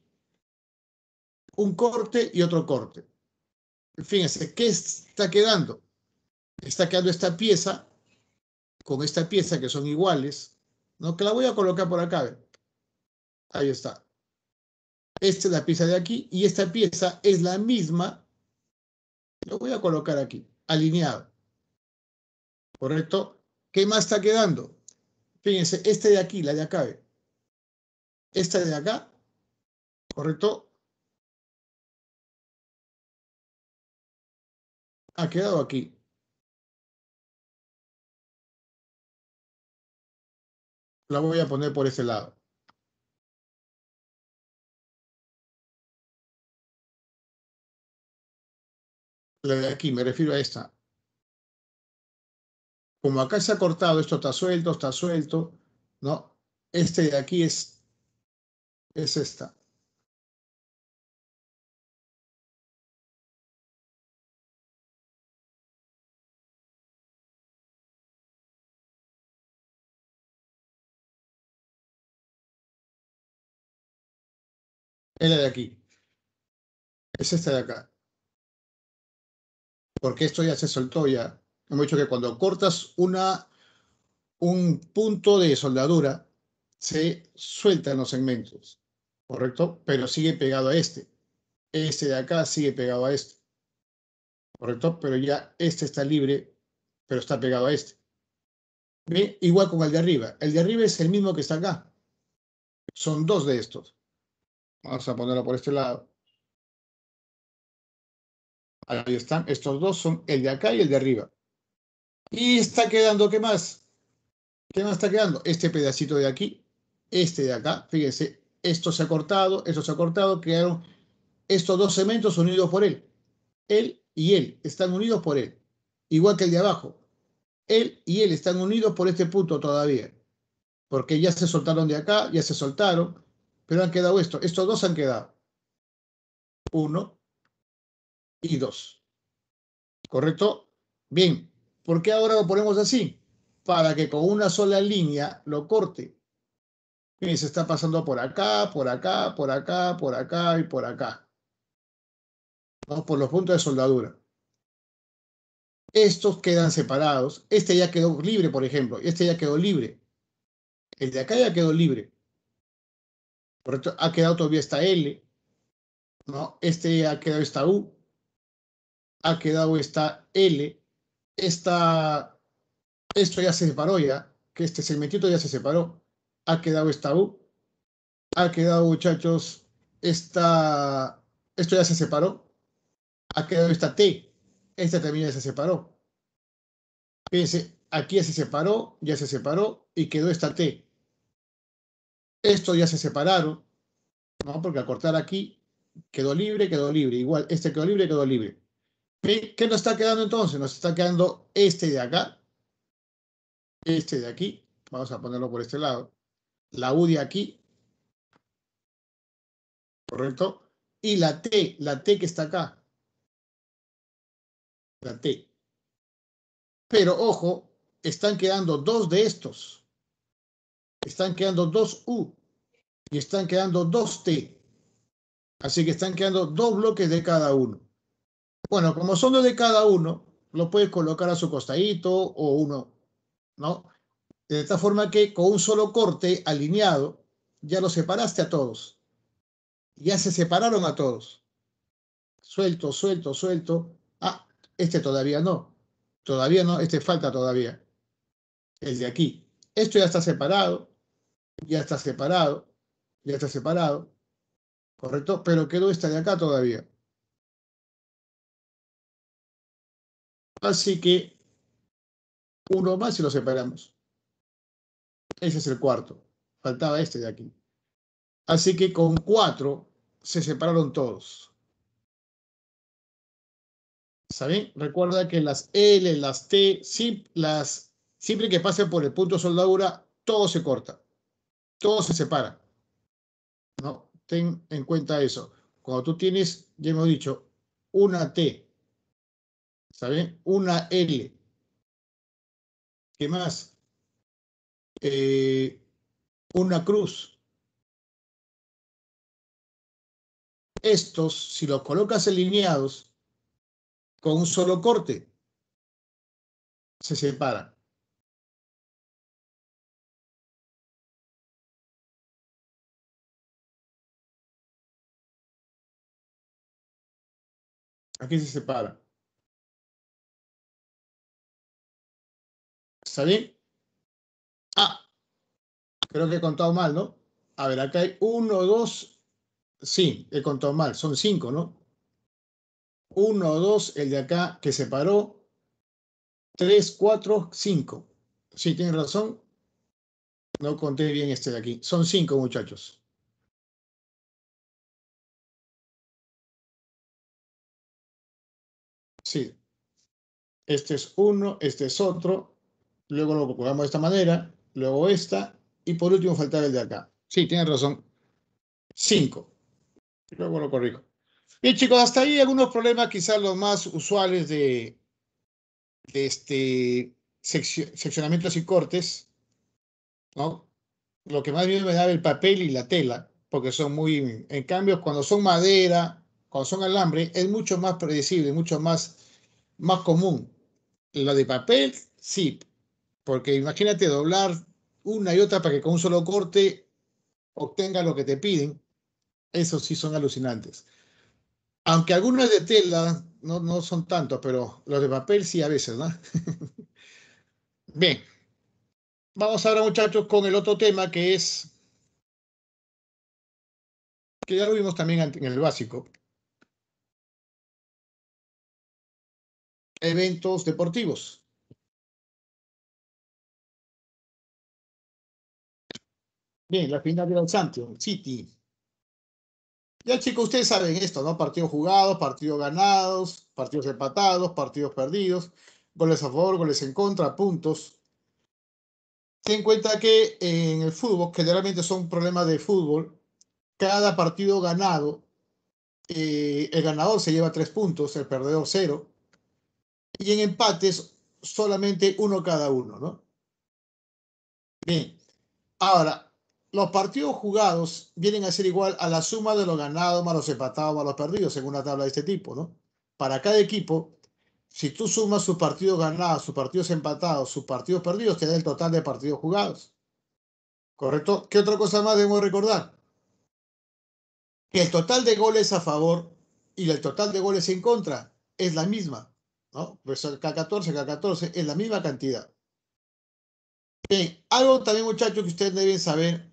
un corte y otro corte. Fíjense, ¿qué está quedando? Está quedando esta pieza con esta pieza que son iguales, ¿no? Que la voy a colocar por acá. Ahí está. Esta es la pieza de aquí y esta pieza es la misma. Lo voy a colocar aquí, alineado. ¿Correcto? ¿Qué más está quedando? Fíjense, este de aquí, la de acá esta de acá, ¿correcto? Ha quedado aquí. La voy a poner por ese lado. La de aquí, me refiero a esta. Como acá se ha cortado, esto está suelto, está suelto, ¿no? Este de aquí es es esta. Es la de aquí. Es esta de acá. Porque esto ya se soltó ya. Hemos dicho que cuando cortas una, un punto de soldadura, se sueltan los segmentos. ¿correcto? Pero sigue pegado a este. Este de acá sigue pegado a este, ¿correcto? Pero ya este está libre, pero está pegado a este. Igual con el de arriba. El de arriba es el mismo que está acá. Son dos de estos. Vamos a ponerlo por este lado. Ahí están. Estos dos son el de acá y el de arriba. Y está quedando, ¿qué más? ¿Qué más está quedando? Este pedacito de aquí, este de acá, fíjense, esto se ha cortado, esto se ha cortado, quedaron estos dos cementos unidos por él. Él y él están unidos por él, igual que el de abajo. Él y él están unidos por este punto todavía, porque ya se soltaron de acá, ya se soltaron, pero han quedado esto. Estos dos han quedado. Uno y dos. ¿Correcto? Bien. ¿Por qué ahora lo ponemos así? Para que con una sola línea lo corte Miren, se está pasando por acá, por acá, por acá, por acá y por acá. Por los puntos de soldadura. Estos quedan separados. Este ya quedó libre, por ejemplo. Este ya quedó libre. El de acá ya quedó libre. esto Ha quedado todavía esta L. ¿no? Este ha quedado esta U. Ha quedado esta L. Esta, esto ya se separó ya. Que este segmentito ya se separó ha quedado esta U, ha quedado, muchachos, esta, esto ya se separó, ha quedado esta T, esta también ya se separó. Fíjense, aquí ya se separó, ya se separó y quedó esta T. Esto ya se separaron, ¿no? porque al cortar aquí quedó libre, quedó libre. Igual, este quedó libre, quedó libre. ¿Qué nos está quedando entonces? Nos está quedando este de acá, este de aquí, vamos a ponerlo por este lado, la U de aquí, ¿correcto? Y la T, la T que está acá. La T. Pero ojo, están quedando dos de estos. Están quedando dos U y están quedando dos T. Así que están quedando dos bloques de cada uno. Bueno, como son dos de cada uno, lo puedes colocar a su costadito o uno, ¿no? De tal forma que con un solo corte alineado ya lo separaste a todos. Ya se separaron a todos. Suelto, suelto, suelto. Ah, este todavía no. Todavía no, este falta todavía. El de aquí. Esto ya está separado. Ya está separado. Ya está separado. ¿Correcto? Pero quedó esta de acá todavía. Así que uno más y lo separamos. Ese es el cuarto. Faltaba este de aquí. Así que con cuatro se separaron todos. saben Recuerda que las L, las T, las, siempre que pase por el punto soldadura, todo se corta. Todo se separa. ¿No? Ten en cuenta eso. Cuando tú tienes, ya hemos dicho, una T, saben Una L. ¿Qué más? Eh, una cruz. Estos, si los colocas alineados con un solo corte, se separan. Aquí se separa. ¿Está bien? Ah, creo que he contado mal, ¿no? A ver, acá hay uno, dos. Sí, he contado mal. Son cinco, ¿no? Uno, dos, el de acá que se paró. Tres, cuatro, cinco. Sí, tienes razón. No conté bien este de aquí. Son cinco, muchachos. Sí. Este es uno, este es otro. Luego lo colocamos de esta manera luego esta, y por último faltaba el de acá. Sí, tienes razón. Cinco. Luego lo corrijo. Bien, chicos, hasta ahí algunos problemas quizás los más usuales de, este seccionamientos y cortes, Lo que más bien me da el papel y la tela, porque son muy... En cambio, cuando son madera, cuando son alambre, es mucho más predecible, mucho más, más común. Lo de papel, sí, porque imagínate doblar una y otra para que con un solo corte obtenga lo que te piden, esos sí son alucinantes. Aunque algunos de tela no, no son tantos, pero los de papel sí a veces, ¿no? Bien. Vamos ahora, muchachos, con el otro tema que es. que ya lo vimos también en el básico. Eventos deportivos. Bien, la final de la Champions, City. Ya chicos, ustedes saben esto, ¿no? Partidos jugados, partidos ganados, partidos empatados, partidos perdidos, goles a favor, goles en contra, puntos. Ten en cuenta que en el fútbol, generalmente son problemas de fútbol, cada partido ganado, eh, el ganador se lleva tres puntos, el perdedor cero, y en empates solamente uno cada uno, ¿no? Bien, ahora, los partidos jugados vienen a ser igual a la suma de los ganados más los empatados más los perdidos, según una tabla de este tipo, ¿no? Para cada equipo, si tú sumas sus partidos ganados, sus partidos empatados, sus partidos perdidos, te da el total de partidos jugados. ¿Correcto? ¿Qué otra cosa más debemos recordar? Que el total de goles a favor y el total de goles en contra es la misma, ¿no? Pues K14, K14 es la misma cantidad. Bien, algo también muchachos que ustedes deben saber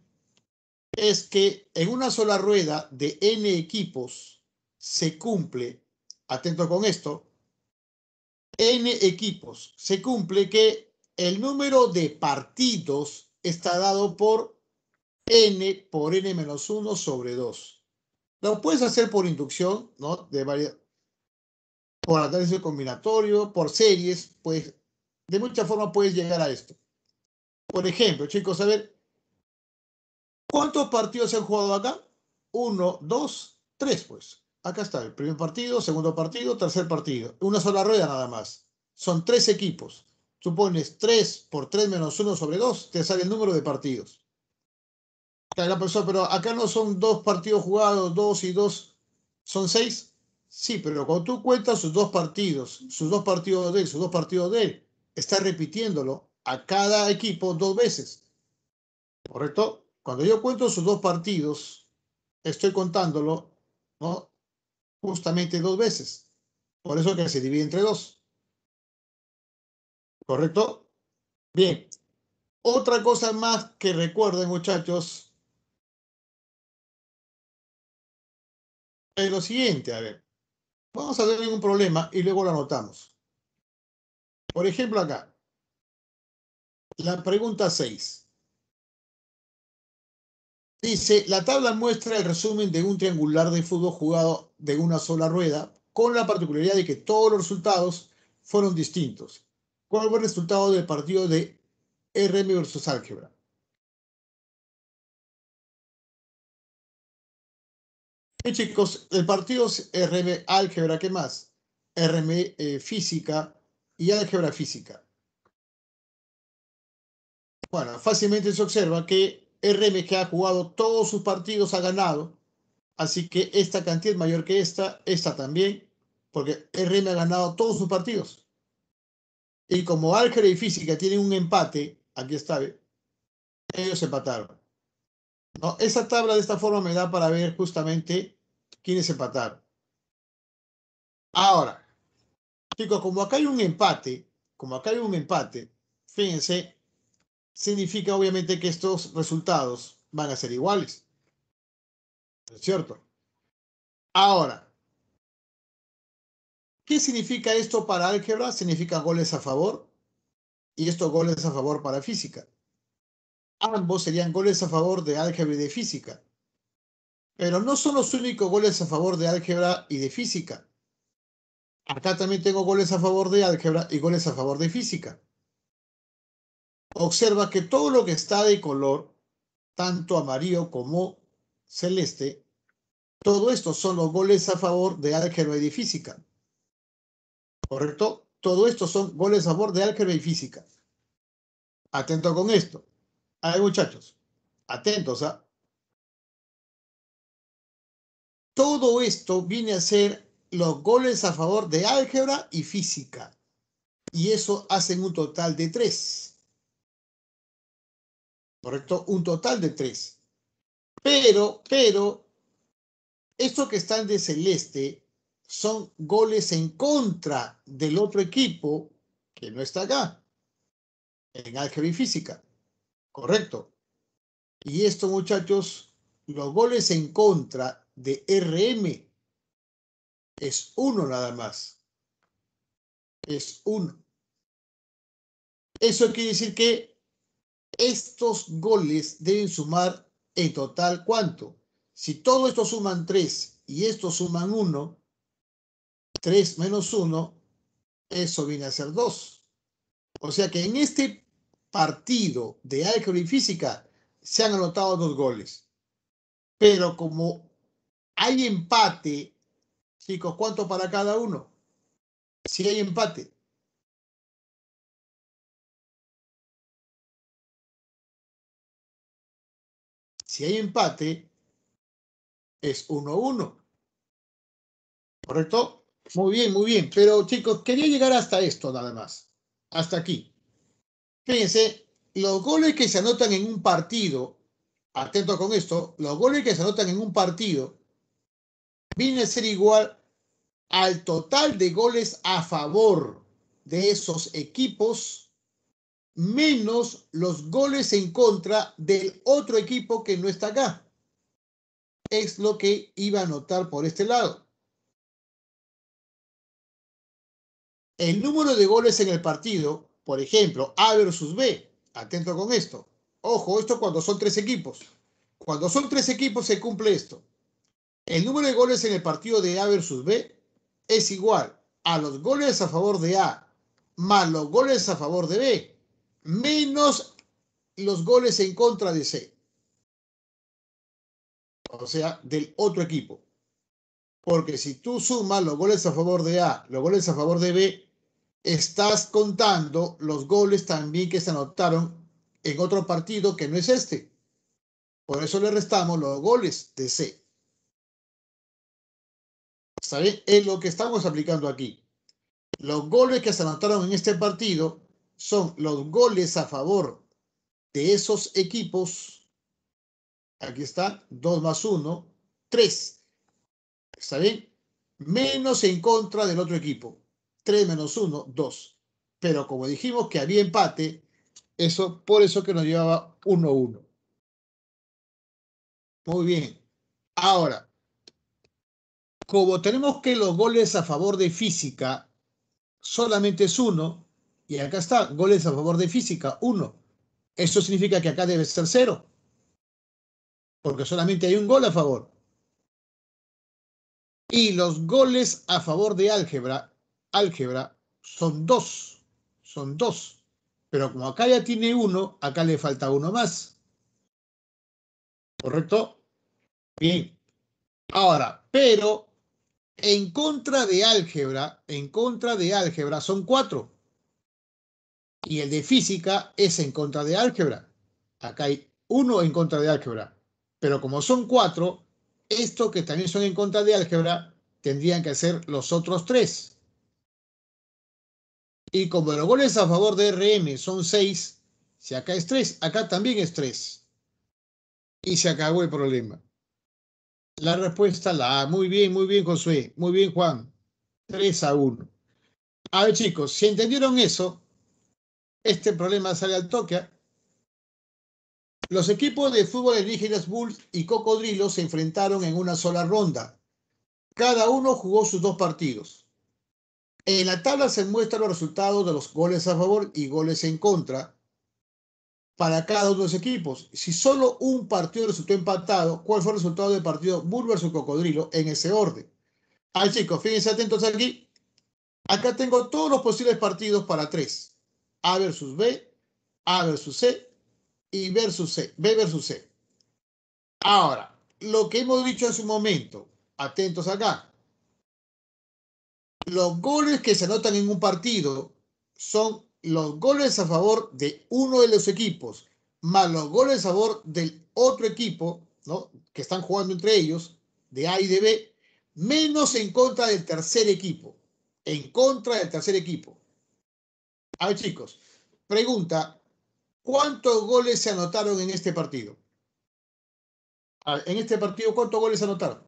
es que en una sola rueda de N equipos se cumple, atento con esto, N equipos, se cumple que el número de partidos está dado por N por N menos 1 sobre 2. Lo puedes hacer por inducción, ¿no? De varias, por análisis combinatorio, por series, pues de muchas formas puedes llegar a esto. Por ejemplo, chicos, a ver, ¿Cuántos partidos se han jugado acá? Uno, dos, tres, pues. Acá está, el primer partido, segundo partido, tercer partido. Una sola rueda nada más. Son tres equipos. Tú pones tres por tres menos uno sobre dos, te sale el número de partidos. La persona, pero acá no son dos partidos jugados, dos y dos, son seis. Sí, pero cuando tú cuentas sus dos partidos, sus dos partidos de él, sus dos partidos de él, está repitiéndolo a cada equipo dos veces. ¿Correcto? Cuando yo cuento sus dos partidos, estoy contándolo ¿no? justamente dos veces. Por eso que se divide entre dos. ¿Correcto? Bien. Otra cosa más que recuerden, muchachos, es lo siguiente. A ver, vamos a ver un problema y luego lo anotamos. Por ejemplo, acá. La pregunta 6. Dice, la tabla muestra el resumen de un triangular de fútbol jugado de una sola rueda, con la particularidad de que todos los resultados fueron distintos. ¿Cuál fue el resultado del partido de RM versus álgebra? Eh, chicos, el partido es RM álgebra, ¿qué más? RM eh, física y álgebra física. Bueno, fácilmente se observa que RM que ha jugado todos sus partidos ha ganado. Así que esta cantidad es mayor que esta, esta también, porque RM ha ganado todos sus partidos. Y como álgebra y física tienen un empate, aquí está, ellos empataron. ¿No? Esta tabla de esta forma me da para ver justamente quiénes empataron. Ahora, chicos, como acá hay un empate, como acá hay un empate, fíjense, significa obviamente que estos resultados van a ser iguales. es cierto? Ahora, ¿qué significa esto para álgebra? Significa goles a favor y estos goles a favor para física. Ambos serían goles a favor de álgebra y de física. Pero no son los únicos goles a favor de álgebra y de física. Acá también tengo goles a favor de álgebra y goles a favor de física observa que todo lo que está de color, tanto amarillo como celeste, todo esto son los goles a favor de álgebra y física. ¿Correcto? Todo esto son goles a favor de álgebra y física. Atento con esto. A muchachos, atentos, ¿ah? Todo esto viene a ser los goles a favor de álgebra y física. Y eso hace un total de tres. ¿correcto? Un total de tres. Pero, pero, estos que están de celeste son goles en contra del otro equipo que no está acá, en álgebra y física, ¿correcto? Y esto, muchachos, los goles en contra de RM es uno nada más. Es uno. Eso quiere decir que estos goles deben sumar en total cuánto? Si todos estos suman tres y estos suman uno, 3 menos uno, eso viene a ser dos. O sea que en este partido de álgebra y física se han anotado dos goles. Pero como hay empate, chicos, ¿cuánto para cada uno? Si hay empate, Si hay empate, es 1-1. ¿Correcto? Muy bien, muy bien. Pero chicos, quería llegar hasta esto nada más. Hasta aquí. Fíjense, los goles que se anotan en un partido, atento con esto, los goles que se anotan en un partido viene a ser igual al total de goles a favor de esos equipos menos los goles en contra del otro equipo que no está acá. Es lo que iba a notar por este lado. El número de goles en el partido, por ejemplo, A versus B. Atento con esto. Ojo, esto cuando son tres equipos. Cuando son tres equipos se cumple esto. El número de goles en el partido de A versus B es igual a los goles a favor de A más los goles a favor de B menos los goles en contra de C. O sea, del otro equipo. Porque si tú sumas los goles a favor de A, los goles a favor de B, estás contando los goles también que se anotaron en otro partido que no es este. Por eso le restamos los goles de C. Sabes Es lo que estamos aplicando aquí. Los goles que se anotaron en este partido son los goles a favor de esos equipos. Aquí está, 2 más 1, 3. ¿Está bien? Menos en contra del otro equipo. 3 menos 1, 2. Pero como dijimos que había empate, eso por eso que nos llevaba 1-1. Muy bien. Ahora, como tenemos que los goles a favor de física solamente es uno, y acá está, goles a favor de física, uno. eso significa que acá debe ser cero. Porque solamente hay un gol a favor. Y los goles a favor de álgebra, álgebra, son dos. Son dos. Pero como acá ya tiene uno, acá le falta uno más. ¿Correcto? Bien. Ahora, pero en contra de álgebra, en contra de álgebra son cuatro y el de física es en contra de álgebra. Acá hay uno en contra de álgebra. Pero como son cuatro, estos que también son en contra de álgebra tendrían que ser los otros tres. Y como los goles a favor de RM son seis, si acá es tres, acá también es tres. Y se acabó el problema. La respuesta la A. Muy bien, muy bien, Josué. Muy bien, Juan. 3 a 1. A ver, chicos, si entendieron eso, este problema sale al toque. Los equipos de fútbol indígenas Bulls y Cocodrilo, se enfrentaron en una sola ronda. Cada uno jugó sus dos partidos. En la tabla se muestran los resultados de los goles a favor y goles en contra para cada uno de los equipos. Si solo un partido resultó empatado, ¿cuál fue el resultado del partido Bulls versus Cocodrilo en ese orden? Ahí chicos, fíjense atentos aquí. Acá tengo todos los posibles partidos para tres. A versus B, A versus C y versus C, B versus C. Ahora, lo que hemos dicho en su momento, atentos acá. Los goles que se anotan en un partido son los goles a favor de uno de los equipos más los goles a favor del otro equipo, ¿no? Que están jugando entre ellos, de A y de B, menos en contra del tercer equipo. En contra del tercer equipo. A ver, chicos, pregunta, ¿cuántos goles se anotaron en este partido? en este partido, ¿cuántos goles se anotaron?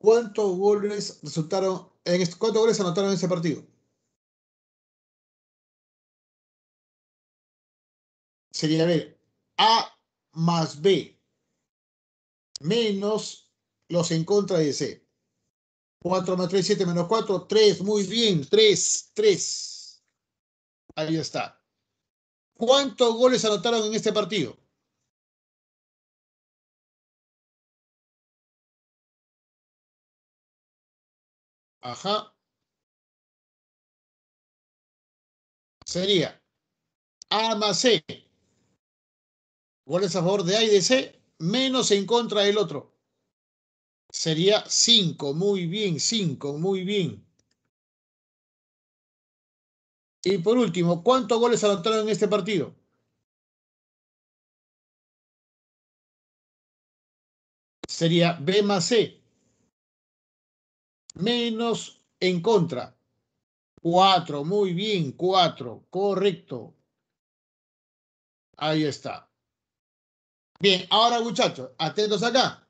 ¿Cuántos goles resultaron en este, cuántos goles anotaron en ese partido? Sería a ver A más B menos los en contra de C. 4 más 3, 7 menos 4, 3. Muy bien, 3, 3. Ahí está. ¿Cuántos goles anotaron en este partido? Ajá. Sería A más C. Goles a favor de A y de C, menos en contra del otro. Sería 5, muy bien, 5, muy bien. Y por último, ¿cuántos goles anotaron en este partido? Sería B más C. Menos en contra. 4, muy bien, 4, correcto. Ahí está. Bien, ahora muchachos, atentos acá.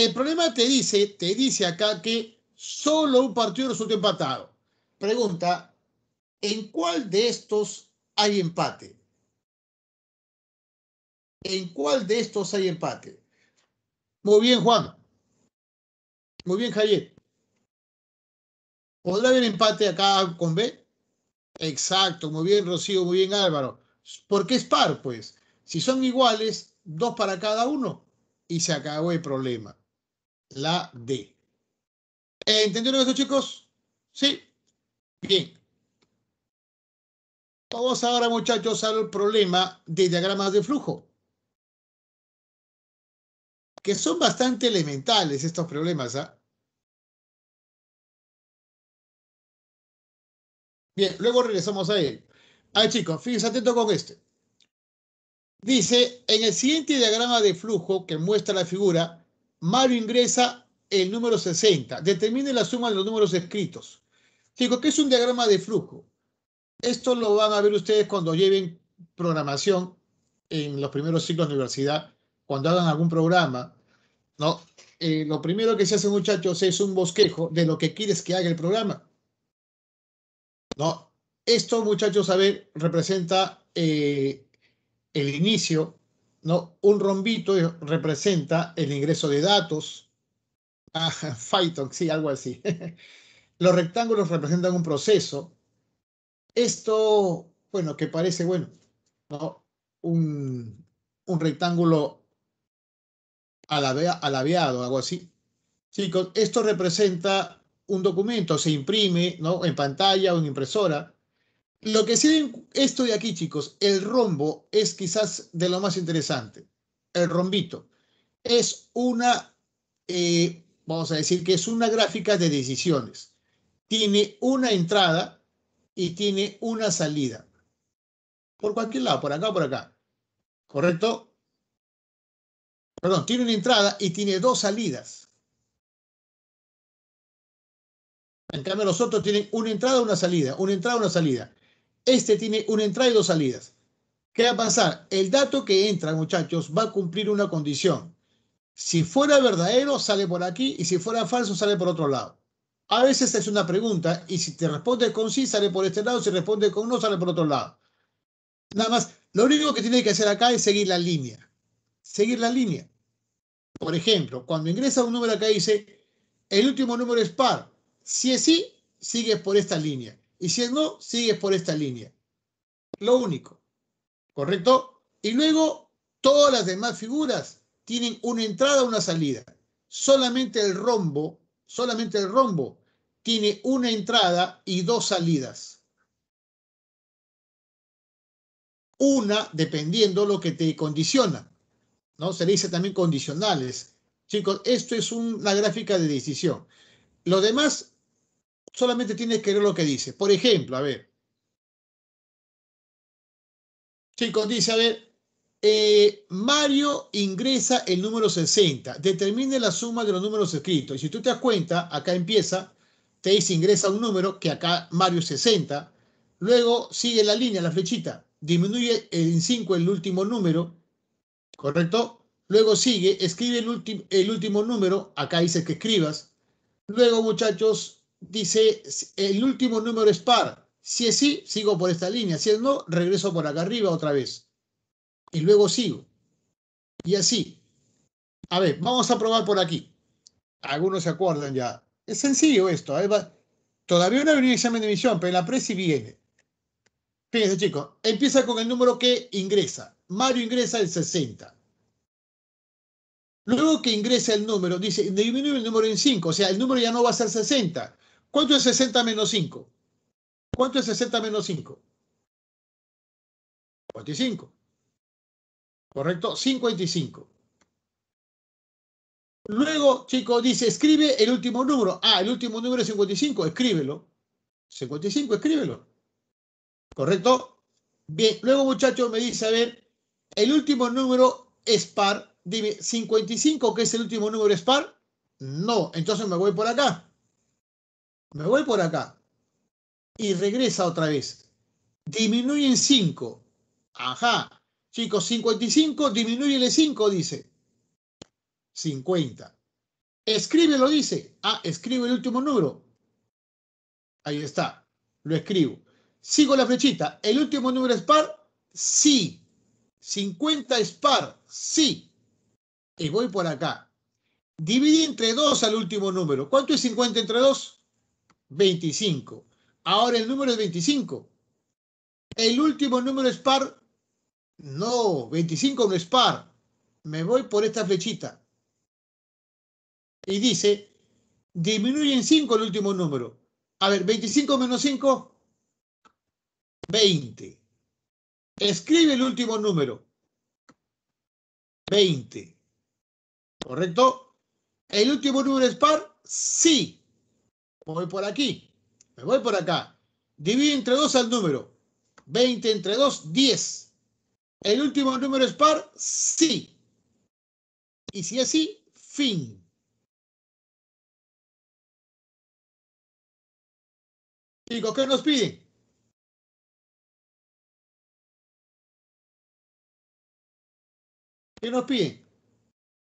El problema te dice, te dice acá que solo un partido resultó empatado. Pregunta, ¿en cuál de estos hay empate? ¿En cuál de estos hay empate? Muy bien, Juan. Muy bien, Javier. ¿Podrá haber empate acá con B? Exacto, muy bien, Rocío, muy bien, Álvaro. ¿Por qué es par, pues. Si son iguales, dos para cada uno y se acabó el problema la D. Eh, ¿Entendieron eso, chicos? ¿Sí? Bien. Vamos ahora, muchachos, al problema de diagramas de flujo. Que son bastante elementales estos problemas, ¿ah? Bien, luego regresamos a él. Ah, chicos, fíjense atento con este. Dice, en el siguiente diagrama de flujo que muestra la figura, Mario ingresa el número 60. Determine la suma de los números escritos. Digo, ¿qué es un diagrama de flujo? Esto lo van a ver ustedes cuando lleven programación en los primeros ciclos de universidad, cuando hagan algún programa, ¿no? Eh, lo primero que se hace, muchachos, es un bosquejo de lo que quieres que haga el programa. ¿No? Esto, muchachos, a ver, representa eh, el inicio un rombito representa el ingreso de datos. Ah, Python, sí, algo así. Los rectángulos representan un proceso. Esto, bueno, que parece, bueno, un, un rectángulo alabeado, algo así. Chicos, esto representa un documento, se imprime ¿no? en pantalla o en impresora. Lo que sí esto de aquí, chicos, el rombo es quizás de lo más interesante. El rombito es una, eh, vamos a decir que es una gráfica de decisiones. Tiene una entrada y tiene una salida. Por cualquier lado, por acá, por acá. ¿Correcto? Perdón, tiene una entrada y tiene dos salidas. En cambio, los otros tienen una entrada, una salida, una entrada, una salida. Este tiene una entrada y dos salidas. ¿Qué va a pasar? El dato que entra, muchachos, va a cumplir una condición. Si fuera verdadero, sale por aquí y si fuera falso, sale por otro lado. A veces es una pregunta y si te responde con sí, sale por este lado, si responde con no, sale por otro lado. Nada más, lo único que tiene que hacer acá es seguir la línea. Seguir la línea. Por ejemplo, cuando ingresa un número acá dice, el último número es par. Si es sí, sigue por esta línea. Y si no, sigues por esta línea. Lo único. ¿Correcto? Y luego, todas las demás figuras tienen una entrada, una salida. Solamente el rombo, solamente el rombo tiene una entrada y dos salidas. Una dependiendo lo que te condiciona. ¿no? Se le dice también condicionales. Chicos, esto es una gráfica de decisión. Lo demás Solamente tienes que leer lo que dice. Por ejemplo, a ver. Chicos, dice, a ver, eh, Mario ingresa el número 60, determine la suma de los números escritos. Y si tú te das cuenta, acá empieza, te dice ingresa un número, que acá Mario 60. Luego sigue la línea, la flechita, disminuye en 5 el último número, ¿correcto? Luego sigue, escribe el, el último número, acá dice que escribas. Luego, muchachos, dice, el último número es par. Si es sí, sigo por esta línea. Si es no, regreso por acá arriba otra vez. Y luego sigo. Y así. A ver, vamos a probar por aquí. Algunos se acuerdan ya. Es sencillo esto. ¿eh? Todavía no ha venido examen de emisión, pero la pre viene. Fíjense, chicos. Empieza con el número que ingresa. Mario ingresa el 60. Luego que ingresa el número, dice, disminuye el número en 5. O sea, el número ya no va a ser 60, ¿Cuánto es 60 menos 5? ¿Cuánto es 60 menos 5? 55. ¿Correcto? 55. Luego, chicos, dice, escribe el último número. Ah, el último número es 55, escríbelo. 55, escríbelo. ¿Correcto? Bien, luego muchachos me dice, a ver, el último número es par. Dime, ¿55 que es el último número es par? No, entonces me voy por acá me voy por acá y regresa otra vez. Disminuye en 5. Ajá. Chicos, 55, disminuye 5, dice. 50. Escribe, lo dice. Ah, escribe el último número. Ahí está. Lo escribo. Sigo la flechita. ¿El último número es par? Sí. 50 es par. Sí. Y voy por acá. Dividí entre 2 al último número. ¿Cuánto es 50 entre 2? 25. Ahora el número es 25. El último número es par. No, 25 no es par. Me voy por esta flechita. Y dice, disminuye en 5 el último número. A ver, 25 menos 5, 20. Escribe el último número. 20. ¿Correcto? ¿El último número es par? Sí voy por aquí, me voy por acá. Divide entre 2 al número. 20 entre 2, 10. ¿El último número es par? Sí. Y si es así fin. Chicos, ¿qué nos piden? ¿Qué nos piden?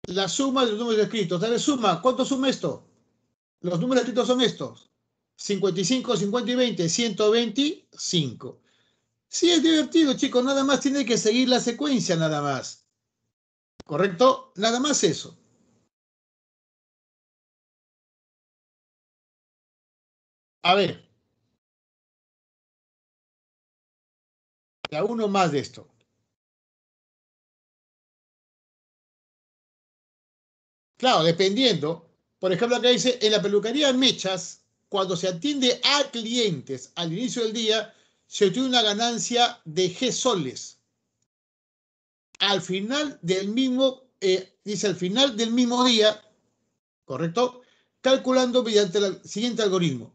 La suma de los números escritos. Dale suma. ¿Cuánto suma esto? Los números de son estos. 55, 50 y 20, 125. Sí, es divertido, chicos. Nada más tiene que seguir la secuencia, nada más. ¿Correcto? Nada más eso. A ver. A uno más de esto. Claro, dependiendo por ejemplo, acá dice, en la peluquería Mechas, cuando se atiende a clientes al inicio del día, se obtiene una ganancia de G soles. Al final del mismo, eh, dice al final del mismo día, ¿correcto? Calculando mediante el siguiente algoritmo.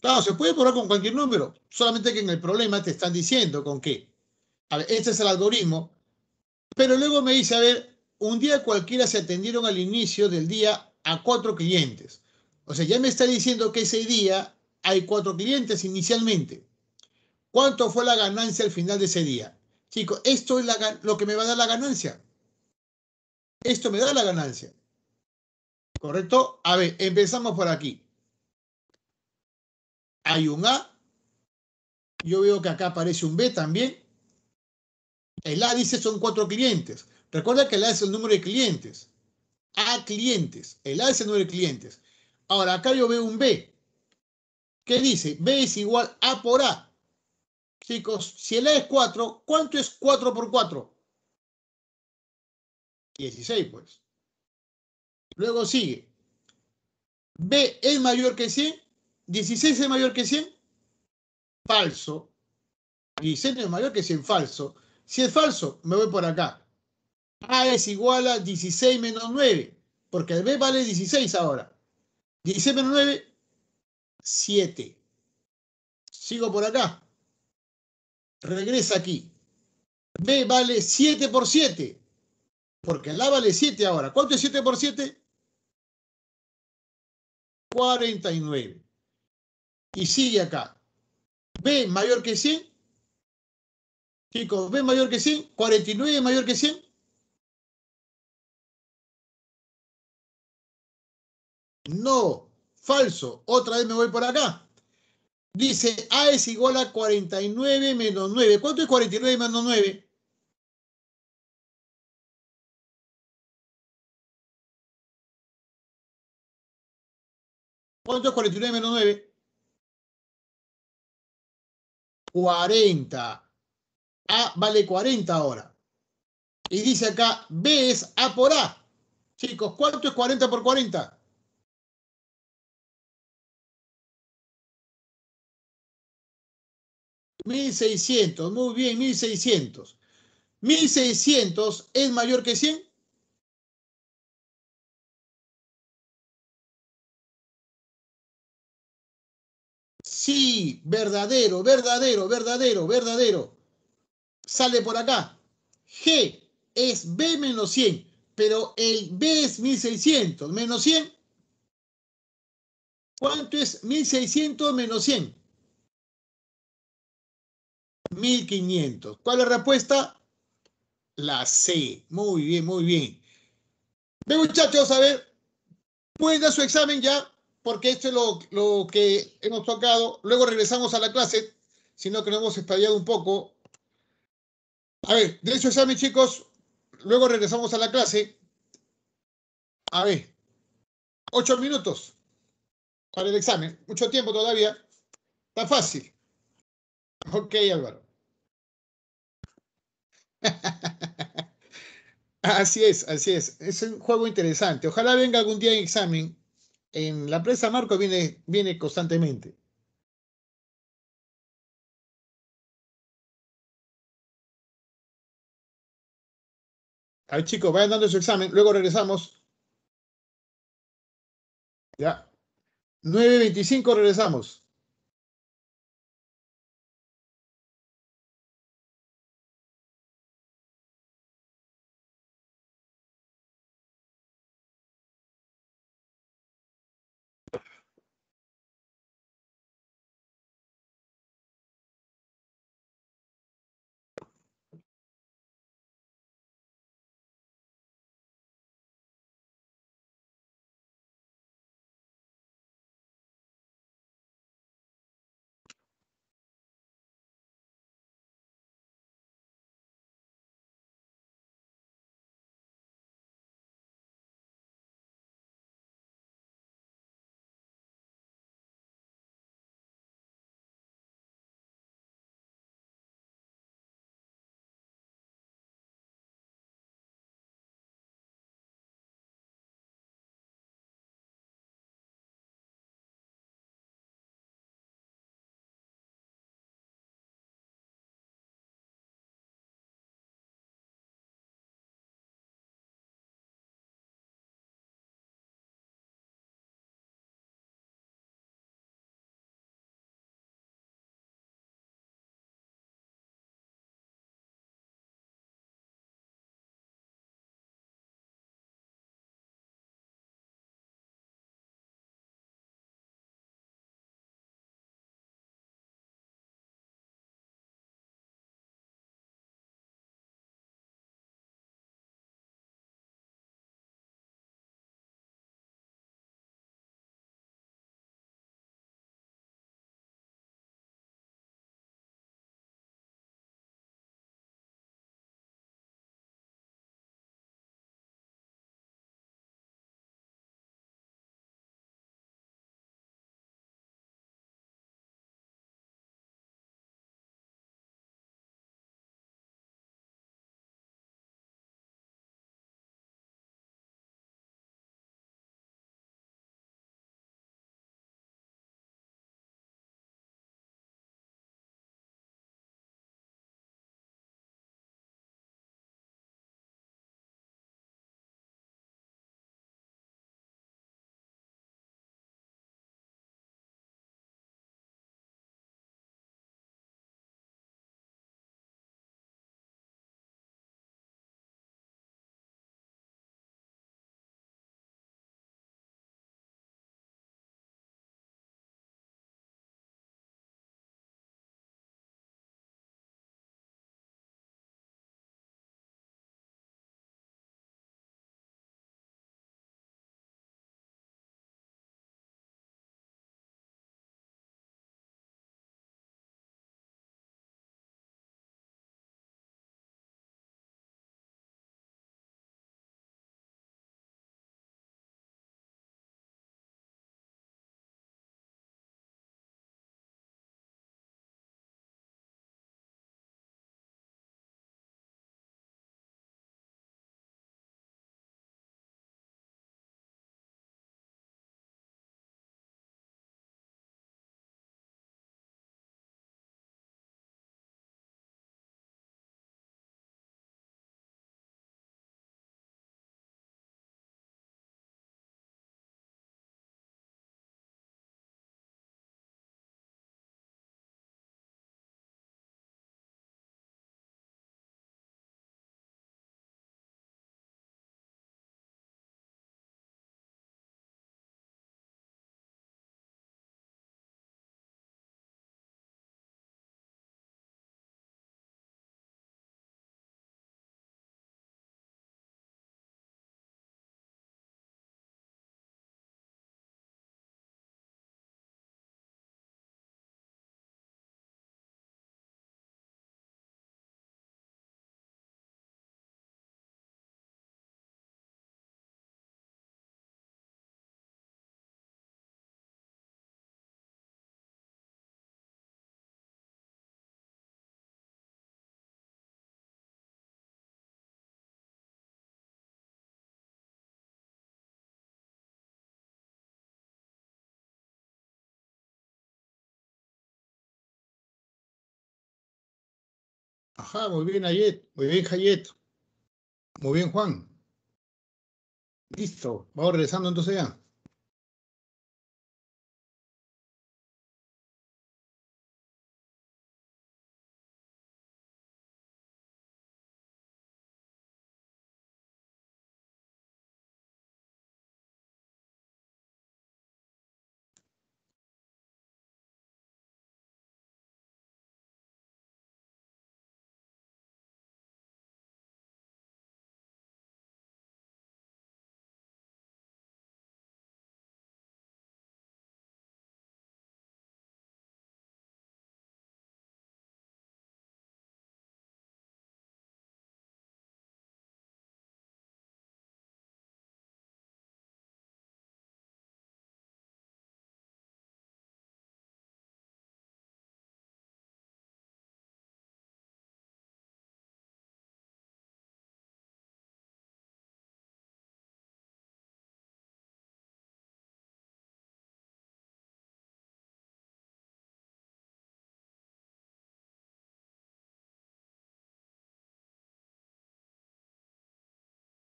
Claro, se puede probar con cualquier número, solamente que en el problema te están diciendo con qué. A ver, este es el algoritmo, pero luego me dice, a ver, un día cualquiera se atendieron al inicio del día a cuatro clientes. O sea, ya me está diciendo que ese día hay cuatro clientes inicialmente. ¿Cuánto fue la ganancia al final de ese día? Chicos, esto es lo que me va a dar la ganancia. Esto me da la ganancia. ¿Correcto? A ver, empezamos por aquí. Hay un A. Yo veo que acá aparece un B también. El A dice son cuatro clientes. Recuerda que el A es el número de clientes. A clientes. El A es el número de clientes. Ahora, acá yo veo un B. ¿Qué dice? B es igual A por A. Chicos, si el A es 4, ¿cuánto es 4 por 4? 16, pues. Luego sigue. B es mayor que 100. 16 es mayor que 100. Falso. 16 es mayor que 100. Falso. Si es falso, me voy por acá. A es igual a 16 menos 9, porque el B vale 16 ahora. 16 menos 9, 7. Sigo por acá. Regresa aquí. B vale 7 por 7, porque A vale 7 ahora. ¿Cuánto es 7 por 7? 49. Y sigue acá. B mayor que 100. Chicos, B mayor que 100. 49 mayor que 100. No, falso. Otra vez me voy por acá. Dice A es igual a 49 menos 9. ¿Cuánto es 49 menos 9? ¿Cuánto es 49 menos 9? 40. A vale 40 ahora. Y dice acá, B es A por A. Chicos, ¿cuánto es 40 por 40? 1600, muy bien, 1600. ¿1600 es mayor que 100? Sí, verdadero, verdadero, verdadero, verdadero. Sale por acá. G es B menos 100, pero el B es 1600. ¿Menos 100? ¿Cuánto es 1600 menos 100? 1500. ¿Cuál es la respuesta? La C. Muy bien, muy bien. Ve muchachos, a ver, pueden dar su examen ya, porque esto es lo, que hemos tocado. Luego regresamos a la clase, sino que nos hemos estallado un poco. A ver, de su examen chicos, luego regresamos a la clase. A ver, ocho minutos para el examen, mucho tiempo todavía. Está fácil. Ok, Álvaro. Así es, así es. Es un juego interesante. Ojalá venga algún día en examen. En la prensa Marco viene, viene constantemente. A ver, chicos, vayan dando su examen. Luego regresamos. Ya. 9.25 regresamos. Ajá, muy bien Ayet, muy bien Hayet, muy bien Juan. Listo, vamos regresando entonces ya.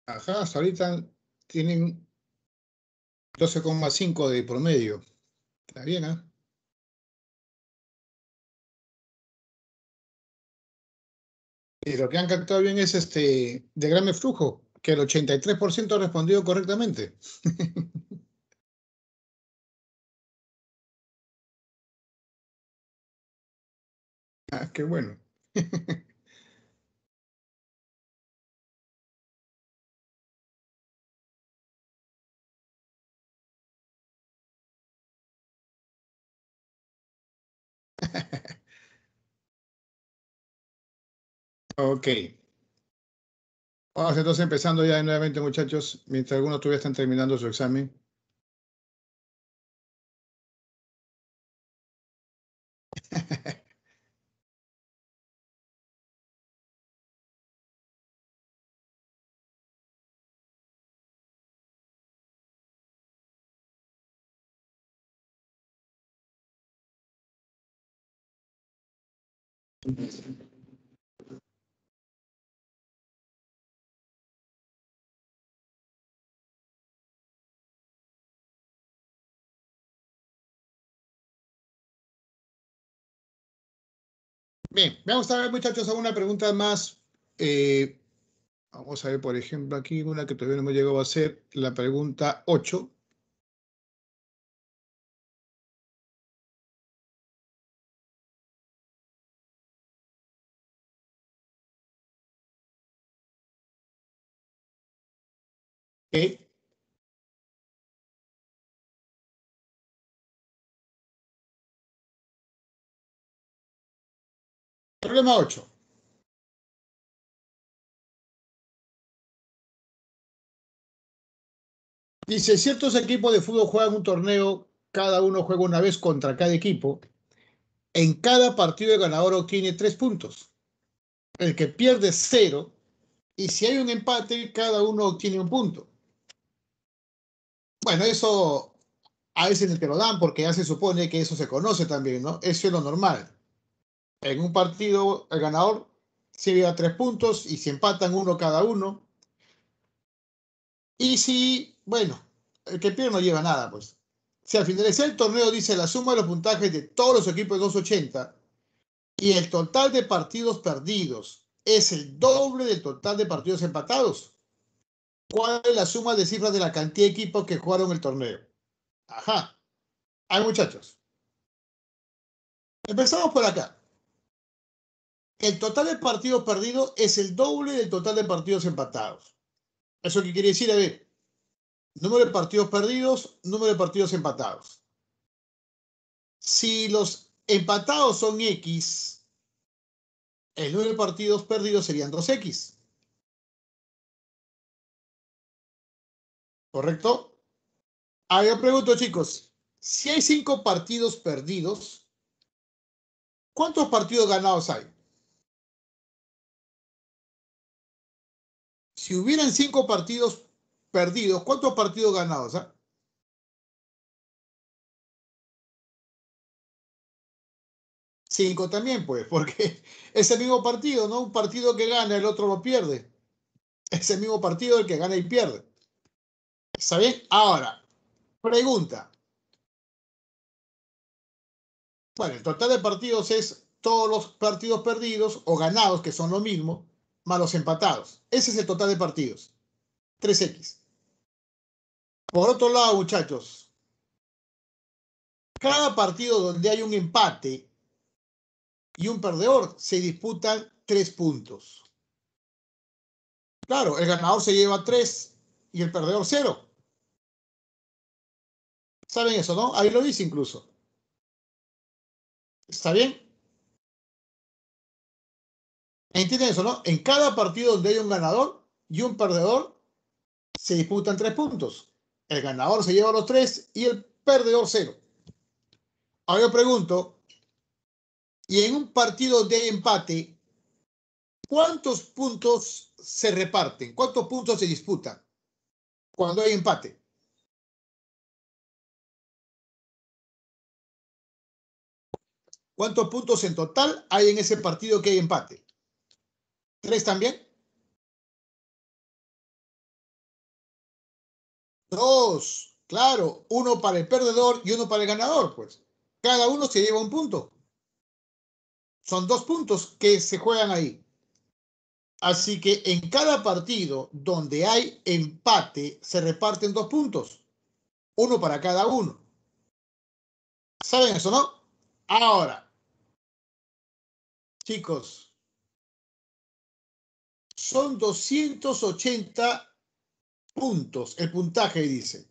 Ajá, ahorita tienen 12,5 de promedio. Está bien, ¿ah? Y lo que han captado bien es este de gran flujo, que el 83% ha respondido correctamente. ah, qué bueno. ok. Vamos entonces empezando ya nuevamente, muchachos, mientras algunos todavía están terminando su examen. Bien, vamos a ver muchachos alguna pregunta más. Eh, vamos a ver, por ejemplo, aquí una que todavía no me llegado a hacer, la pregunta 8. Problema 8. Dice, ciertos equipos de fútbol juegan un torneo, cada uno juega una vez contra cada equipo. En cada partido el ganador obtiene tres puntos. El que pierde cero. Y si hay un empate, cada uno obtiene un punto. Bueno, eso a veces que lo dan porque ya se supone que eso se conoce también, ¿no? Eso es lo normal. En un partido, el ganador se lleva tres puntos y se empatan uno cada uno. Y si, bueno, el que pierde no lleva nada, pues. Si al finalizar el torneo dice la suma de los puntajes de todos los equipos de 280 y el total de partidos perdidos es el doble del total de partidos empatados, ¿Cuál es la suma de cifras de la cantidad de equipos que jugaron el torneo? Ajá. Hay muchachos. Empezamos por acá. El total de partidos perdidos es el doble del total de partidos empatados. ¿Eso qué quiere decir? A ver, número de partidos perdidos, número de partidos empatados. Si los empatados son X, el número de partidos perdidos serían 2X. ¿Correcto? Ahí yo pregunto, chicos, si hay cinco partidos perdidos, ¿cuántos partidos ganados hay? Si hubieran cinco partidos perdidos, ¿cuántos partidos ganados? Ah? Cinco también, pues, porque ese mismo partido, ¿no? Un partido que gana, el otro lo pierde. Ese mismo partido el que gana y pierde. ¿Sabes? Ahora, pregunta. Bueno, el total de partidos es todos los partidos perdidos o ganados, que son lo mismo, más los empatados. Ese es el total de partidos. 3X. Por otro lado, muchachos, cada partido donde hay un empate y un perdedor se disputan tres puntos. Claro, el ganador se lleva tres y el perdedor cero. ¿Saben eso, no? Ahí lo dice incluso. ¿Está bien? ¿Entienden eso, no? En cada partido donde hay un ganador y un perdedor, se disputan tres puntos. El ganador se lleva los tres y el perdedor cero. Ahora yo pregunto, y en un partido de empate, ¿cuántos puntos se reparten? ¿Cuántos puntos se disputan cuando hay empate? ¿Cuántos puntos en total hay en ese partido que hay empate? ¿Tres también? Dos, claro, uno para el perdedor y uno para el ganador, pues. Cada uno se lleva un punto. Son dos puntos que se juegan ahí. Así que en cada partido donde hay empate, se reparten dos puntos. Uno para cada uno. ¿Saben eso, no? Ahora, chicos, son 280 puntos. El puntaje dice.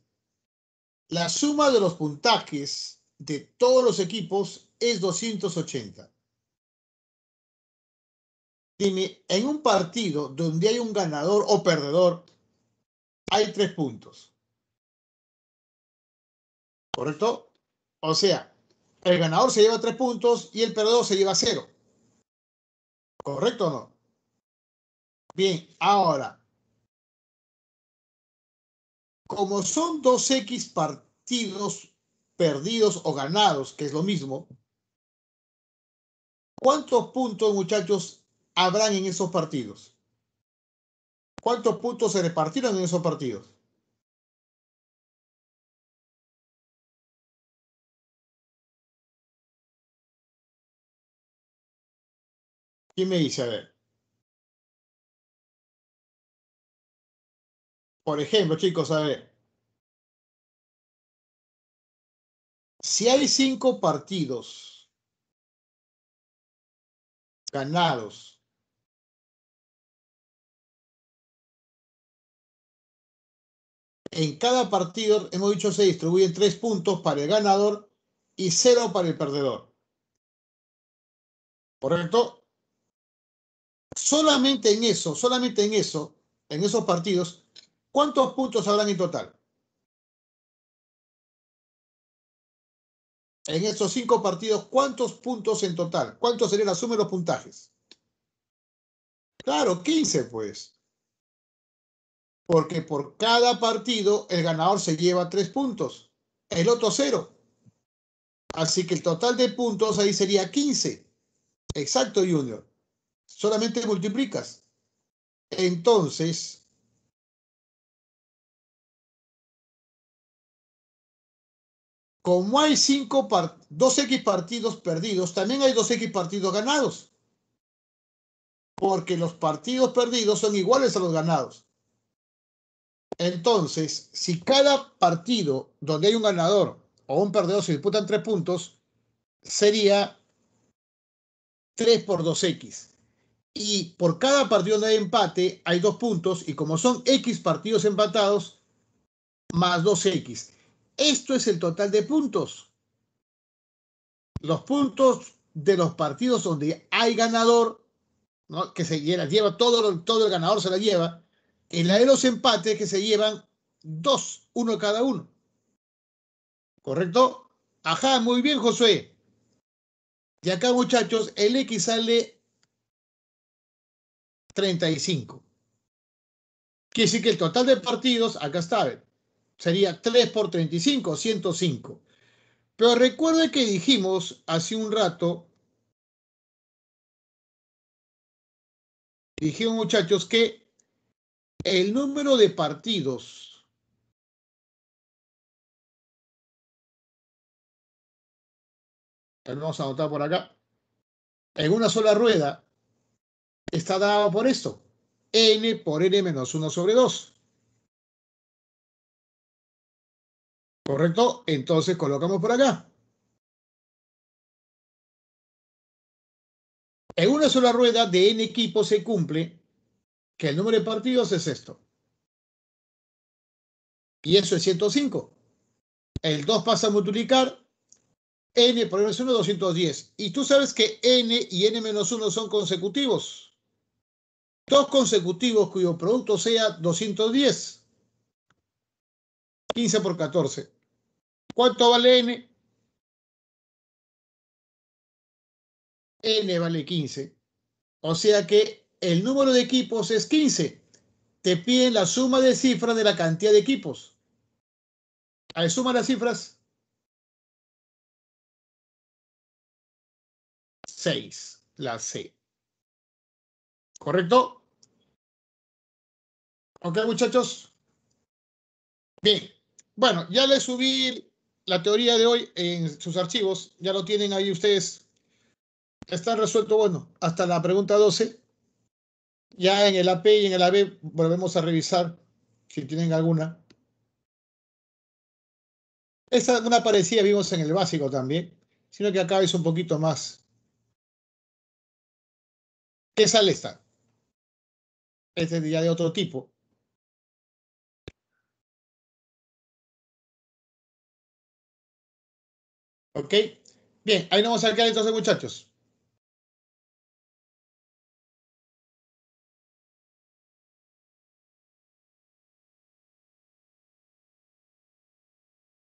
La suma de los puntajes de todos los equipos es 280. Dime, en un partido donde hay un ganador o perdedor, hay tres puntos. ¿Correcto? O sea, el ganador se lleva tres puntos y el perdedor se lleva cero. ¿Correcto o no? Bien, ahora, como son dos x partidos perdidos o ganados, que es lo mismo, ¿cuántos puntos, muchachos, habrán en esos partidos? ¿Cuántos puntos se repartieron en esos partidos? ¿Quién me dice? A ver. Por ejemplo, chicos, a ver. Si hay cinco partidos ganados En cada partido, hemos dicho, se distribuyen tres puntos para el ganador y cero para el perdedor. ¿Correcto? solamente en eso, solamente en eso, en esos partidos, ¿cuántos puntos habrán en total? En esos cinco partidos, ¿cuántos puntos en total? ¿Cuánto sería la suma de los puntajes? Claro, 15 pues. Porque por cada partido el ganador se lleva tres puntos, el otro cero. Así que el total de puntos ahí sería 15. Exacto, Junior solamente multiplicas. Entonces, como hay 2x partidos perdidos, también hay 2x partidos ganados. Porque los partidos perdidos son iguales a los ganados. Entonces, si cada partido donde hay un ganador o un perdedor se disputan tres puntos, sería 3 por 2x y por cada partido de empate hay dos puntos y como son X partidos empatados, más 2X. Esto es el total de puntos. Los puntos de los partidos donde hay ganador, ¿no? que se lleva, todo, todo el ganador se la lleva, en la de los empates que se llevan dos, uno cada uno. ¿Correcto? Ajá, muy bien, José. Y acá, muchachos, el X sale 35. Quiere decir que el total de partidos, acá está, sería 3 por 35, 105. Pero recuerden que dijimos hace un rato, dijimos muchachos que el número de partidos vamos a anotar por acá, en una sola rueda está dado por esto. n por n menos 1 sobre 2. ¿Correcto? Entonces colocamos por acá. En una sola rueda de n equipos se cumple que el número de partidos es esto. Y eso es 105. El 2 pasa a multiplicar n por N menos 1, 210. Y tú sabes que n y n menos 1 son consecutivos dos consecutivos cuyo producto sea 210. 15 por 14. ¿Cuánto vale n? n vale 15. O sea que el número de equipos es 15. Te piden la suma de cifras de la cantidad de equipos. Ahí suma las cifras. 6, la C. ¿Correcto? ¿Ok, muchachos? Bien. Bueno, ya les subí la teoría de hoy en sus archivos. Ya lo tienen ahí ustedes. Está resuelto, bueno, hasta la pregunta 12. Ya en el AP y en el AB volvemos a revisar si tienen alguna. Esta una parecida vimos en el básico también, sino que acá es un poquito más. ¿Qué sale esta? este día de otro tipo. ¿Ok? Bien, ahí nos vamos a quedar entonces, muchachos.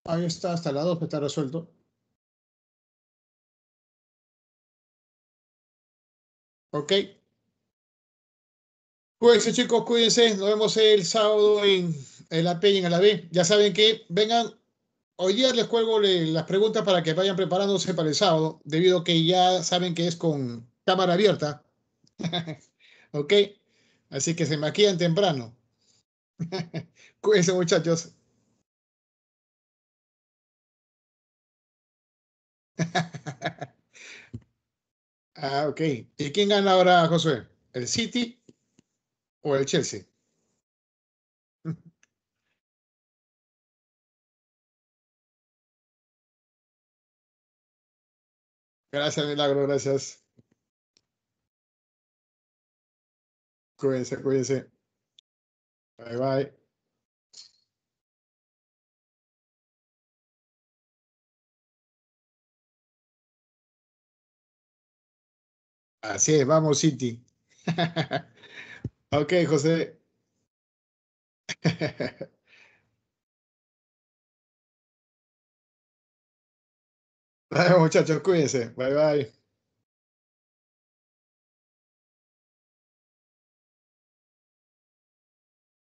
Ahí está, hasta la 2 está resuelto. Ok. Cuídense, chicos, cuídense. Nos vemos el sábado en, la peña en la B. Ya saben que vengan. Hoy día les cuelgo las preguntas para que vayan preparándose para el sábado, debido a que ya saben que es con cámara abierta. ¿Ok? Así que se maquillan temprano. cuídense, muchachos. ah, ok. ¿Y quién gana ahora, Josué? ¿El City o el Chelsea. Gracias, Milagro, gracias. Cuídense, cuídense. Bye, bye. Así es, vamos City. Ok, José. Muchachos, cuídense. Bye bye.